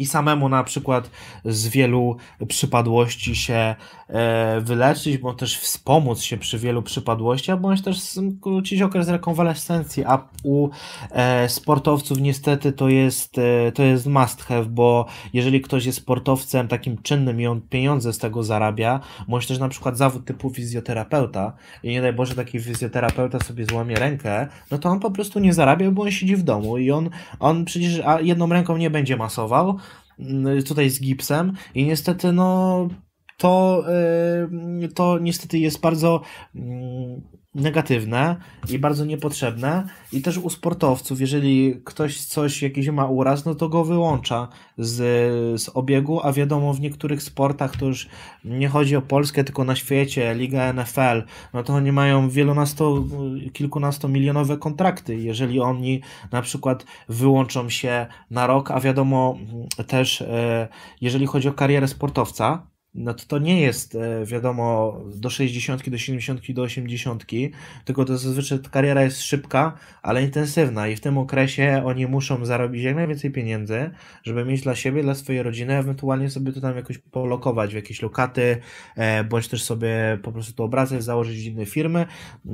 i samemu na przykład z wielu przypadłości się e, wyleczyć, bądź też wspomóc się przy wielu przypadłościach, bądź też skrócić okres rekonwalescencji, a u e, sportowców niestety to jest, e, to jest must have, bo jeżeli ktoś jest sportowcem takim czynnym i on pieniądze z tego zarabia, bądź też na przykład zawód typu fizjoterapeuta i nie daj Boże taki fizjoterapeuta sobie złamie rękę, no to on po prostu nie zarabia, bo on siedzi w domu i on, on przecież jedną ręką nie będzie masował, Y, tutaj z gipsem i niestety no to, y, to niestety jest bardzo mm, negatywne i bardzo niepotrzebne i też u sportowców, jeżeli ktoś coś, jakiś ma uraz, no to go wyłącza z, z obiegu, a wiadomo w niektórych sportach to już nie chodzi o Polskę, tylko na świecie, Liga NFL, no to oni mają wielonasto, kilkunastomilionowe kontrakty, jeżeli oni na przykład wyłączą się na rok, a wiadomo też e, jeżeli chodzi o karierę sportowca, no to, to nie jest e, wiadomo do 60, do 70, do 80, tylko to zazwyczaj kariera jest szybka, ale intensywna i w tym okresie oni muszą zarobić jak najwięcej pieniędzy, żeby mieć dla siebie, dla swojej rodziny, ewentualnie sobie to tam jakoś polokować w jakieś lokaty, e, bądź też sobie po prostu to obrazek założyć w inne firmy,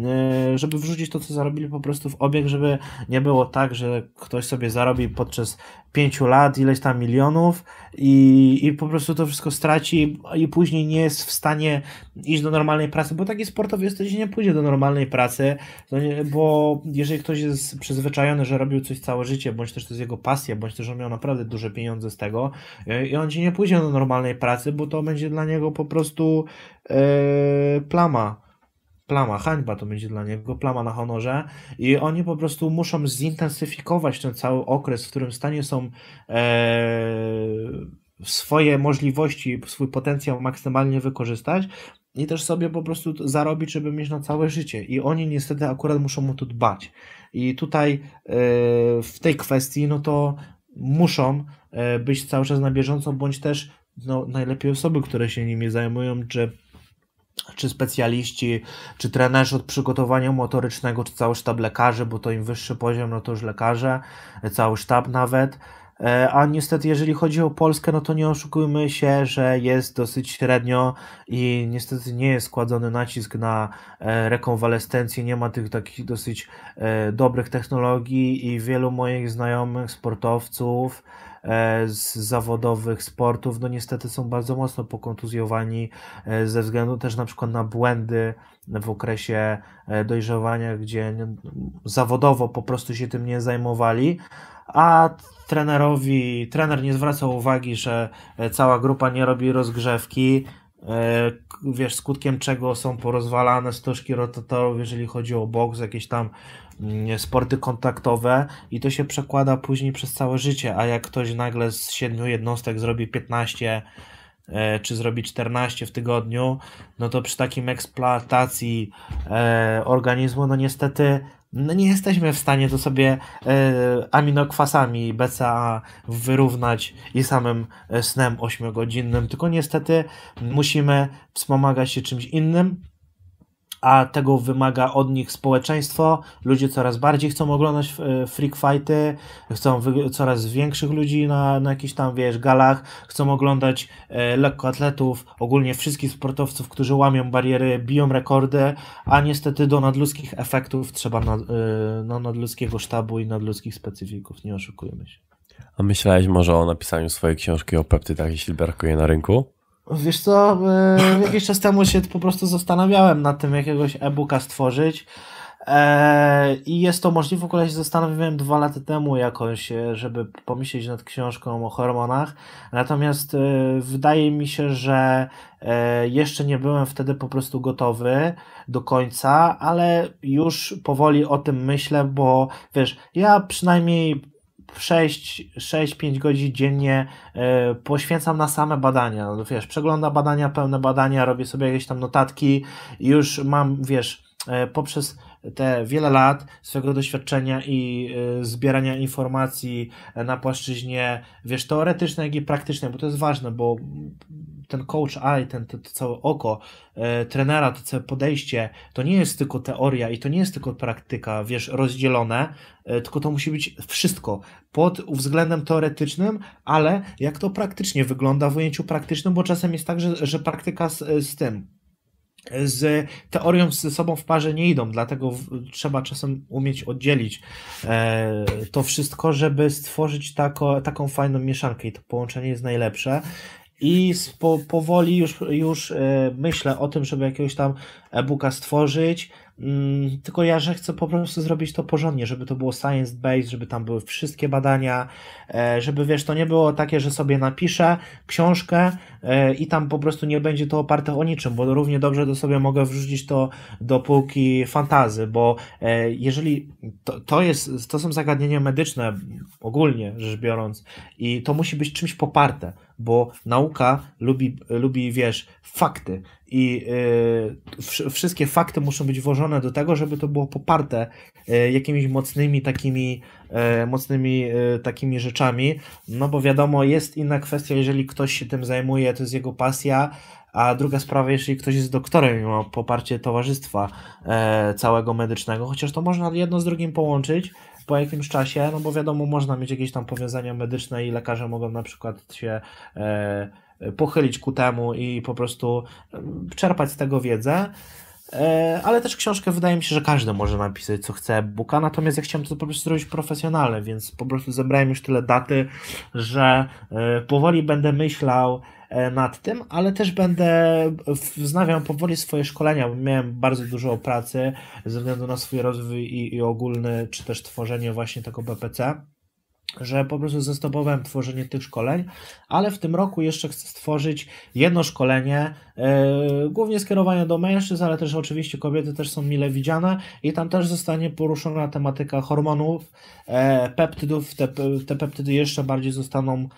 e, żeby wrzucić to, co zarobili po prostu w obieg, żeby nie było tak, że ktoś sobie zarobi podczas pięciu lat ileś tam milionów i, i po prostu to wszystko straci i później nie jest w stanie iść do normalnej pracy, bo taki sportowiec to nie pójdzie do normalnej pracy, no bo jeżeli ktoś jest przyzwyczajony, że robił coś całe życie, bądź też to jest jego pasja, bądź też on miał naprawdę duże pieniądze z tego e, i on ci nie pójdzie do normalnej pracy, bo to będzie dla niego po prostu yy, plama plama, hańba to będzie dla niego, plama na honorze i oni po prostu muszą zintensyfikować ten cały okres, w którym w stanie są e, swoje możliwości, swój potencjał maksymalnie wykorzystać i też sobie po prostu zarobić, żeby mieć na całe życie. I oni niestety akurat muszą o to dbać. I tutaj e, w tej kwestii, no to muszą e, być cały czas na bieżąco, bądź też no, najlepiej osoby, które się nimi zajmują, czy czy specjaliści, czy trenerzy od przygotowania motorycznego, czy cały sztab lekarzy, bo to im wyższy poziom, no to już lekarze, cały sztab nawet. E, a niestety, jeżeli chodzi o Polskę, no to nie oszukujmy się, że jest dosyć średnio i niestety nie jest składany nacisk na e, rekonwalescencję, nie ma tych takich dosyć e, dobrych technologii i wielu moich znajomych sportowców, E, z zawodowych sportów, no niestety są bardzo mocno pokontuzjowani e, ze względu też na przykład na błędy w okresie e, dojrzewania, gdzie no, zawodowo po prostu się tym nie zajmowali, a trenerowi, trener nie zwraca uwagi, że cała grupa nie robi rozgrzewki, wiesz, skutkiem czego są porozwalane stożki rotatorów, jeżeli chodzi o boks, jakieś tam Mm, sporty kontaktowe i to się przekłada później przez całe życie, a jak ktoś nagle z 7 jednostek zrobi 15 e, czy zrobi 14 w tygodniu, no to przy takim eksploatacji e, organizmu, no niestety no nie jesteśmy w stanie to sobie e, aminokwasami BCA wyrównać i samym snem 8-godzinnym, tylko niestety musimy wspomagać się czymś innym, a tego wymaga od nich społeczeństwo. Ludzie coraz bardziej chcą oglądać e, freak fighty, chcą coraz większych ludzi na, na jakichś tam, wiesz, galach, chcą oglądać e, lekkoatletów, ogólnie wszystkich sportowców, którzy łamią bariery, biją rekordy, a niestety do nadludzkich efektów trzeba nad, e, no, nadludzkiego sztabu i nadludzkich specyfików, nie oszukujmy się. A myślałeś może o napisaniu swojej książki o peptydach i silberku je na rynku? Wiesz co, e, jakiś czas temu się po prostu zastanawiałem nad tym, jakiegoś e-booka stworzyć. E, I jest to możliwe, w ogóle się zastanawiałem dwa lata temu jakoś, e, żeby pomyśleć nad książką o hormonach. Natomiast wydaje mi się, że jeszcze nie byłem wtedy po prostu gotowy do końca, ale już powoli o tym myślę, bo wiesz, ja przynajmniej 6-5 godzin dziennie e, poświęcam na same badania. No, wiesz, przeglądam badania, pełne badania, robię sobie jakieś tam notatki, już mam, wiesz, e, poprzez te wiele lat swojego doświadczenia i e, zbierania informacji na płaszczyźnie, wiesz, teoretycznej, jak i praktycznej, bo to jest ważne, bo ten coach eye, ten, to, to całe oko e, trenera, to całe podejście, to nie jest tylko teoria i to nie jest tylko praktyka, wiesz, rozdzielone, e, tylko to musi być wszystko pod względem teoretycznym, ale jak to praktycznie wygląda w ujęciu praktycznym, bo czasem jest tak, że, że praktyka z, z tym, z teorią ze sobą w parze nie idą, dlatego trzeba czasem umieć oddzielić e, to wszystko, żeby stworzyć tako, taką fajną mieszankę i to połączenie jest najlepsze i spo, powoli już, już e, myślę o tym, żeby jakiegoś tam e-booka stworzyć. Mm, tylko ja, że chcę po prostu zrobić to porządnie, żeby to było science-based, żeby tam były wszystkie badania, e, żeby wiesz, to nie było takie, że sobie napiszę książkę e, i tam po prostu nie będzie to oparte o niczym, bo równie dobrze to sobie mogę wrzucić to do półki fantazy, bo jeżeli to, to jest, to są zagadnienia medyczne ogólnie rzecz biorąc i to musi być czymś poparte bo nauka lubi, lubi wiesz, fakty i y, wszystkie fakty muszą być włożone do tego, żeby to było poparte y, jakimiś mocnymi takimi y, mocnymi y, takimi rzeczami, no bo wiadomo, jest inna kwestia, jeżeli ktoś się tym zajmuje, to jest jego pasja, a druga sprawa, jeżeli ktoś jest doktorem i ma poparcie towarzystwa e, całego medycznego, chociaż to można jedno z drugim połączyć, po jakimś czasie, no bo wiadomo, można mieć jakieś tam powiązania medyczne i lekarze mogą na przykład się e, pochylić ku temu i po prostu e, czerpać z tego wiedzę. E, ale też książkę wydaje mi się, że każdy może napisać co chce buka. natomiast ja chciałem to po prostu zrobić profesjonalne, więc po prostu zebrałem już tyle daty, że powoli będę myślał, E, nad tym, ale też będę wznawiał powoli swoje szkolenia, bo miałem bardzo dużo pracy ze względu na swój rozwój i, i ogólny, czy też tworzenie właśnie tego BPC że po prostu zastopowałem tworzenie tych szkoleń, ale w tym roku jeszcze chcę stworzyć jedno szkolenie, yy, głównie skierowane do mężczyzn, ale też oczywiście kobiety też są mile widziane i tam też zostanie poruszona tematyka hormonów, e, peptydów, te, te peptydy jeszcze bardziej zostaną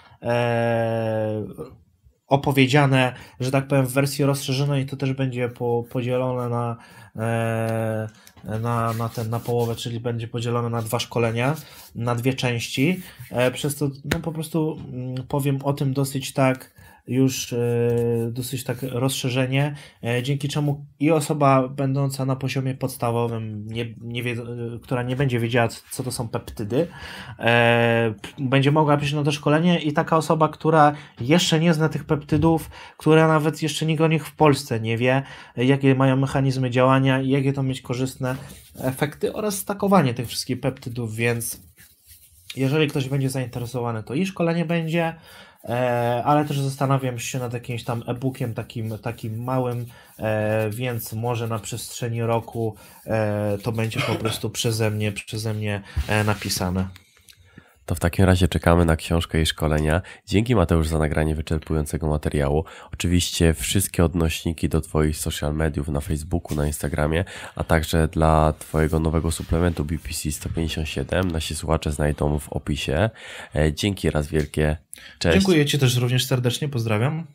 opowiedziane, że tak powiem, w wersji rozszerzonej, to też będzie po, podzielone na, e, na, na, ten, na połowę, czyli będzie podzielone na dwa szkolenia, na dwie części. E, przez to no, po prostu m, mm, powiem o tym dosyć tak już e, dosyć tak rozszerzenie, e, dzięki czemu i osoba będąca na poziomie podstawowym, nie, nie wie, e, która nie będzie wiedziała, co to są peptydy, będzie mogła przyjść na to szkolenie i taka osoba, która jeszcze nie zna tych peptydów, która nawet jeszcze nikt o nich w Polsce nie wie, jakie mają mechanizmy działania i jakie to mieć korzystne efekty oraz stakowanie tych wszystkich peptydów, więc jeżeli ktoś będzie zainteresowany, to i szkolenie będzie, E, ale też zastanawiam się nad jakimś tam e-bookiem takim, takim małym, e, więc może na przestrzeni roku e, to będzie po prostu przeze mnie, przeze mnie napisane. To w takim razie czekamy na książkę i szkolenia. Dzięki Mateusz za nagranie wyczerpującego materiału. Oczywiście wszystkie odnośniki do Twoich social mediów na Facebooku, na Instagramie, a także dla Twojego nowego suplementu BPC 157 nasi słuchacze znajdą w opisie. E, dzięki raz wielkie. Cześć. Dziękuję Ci też również serdecznie, pozdrawiam.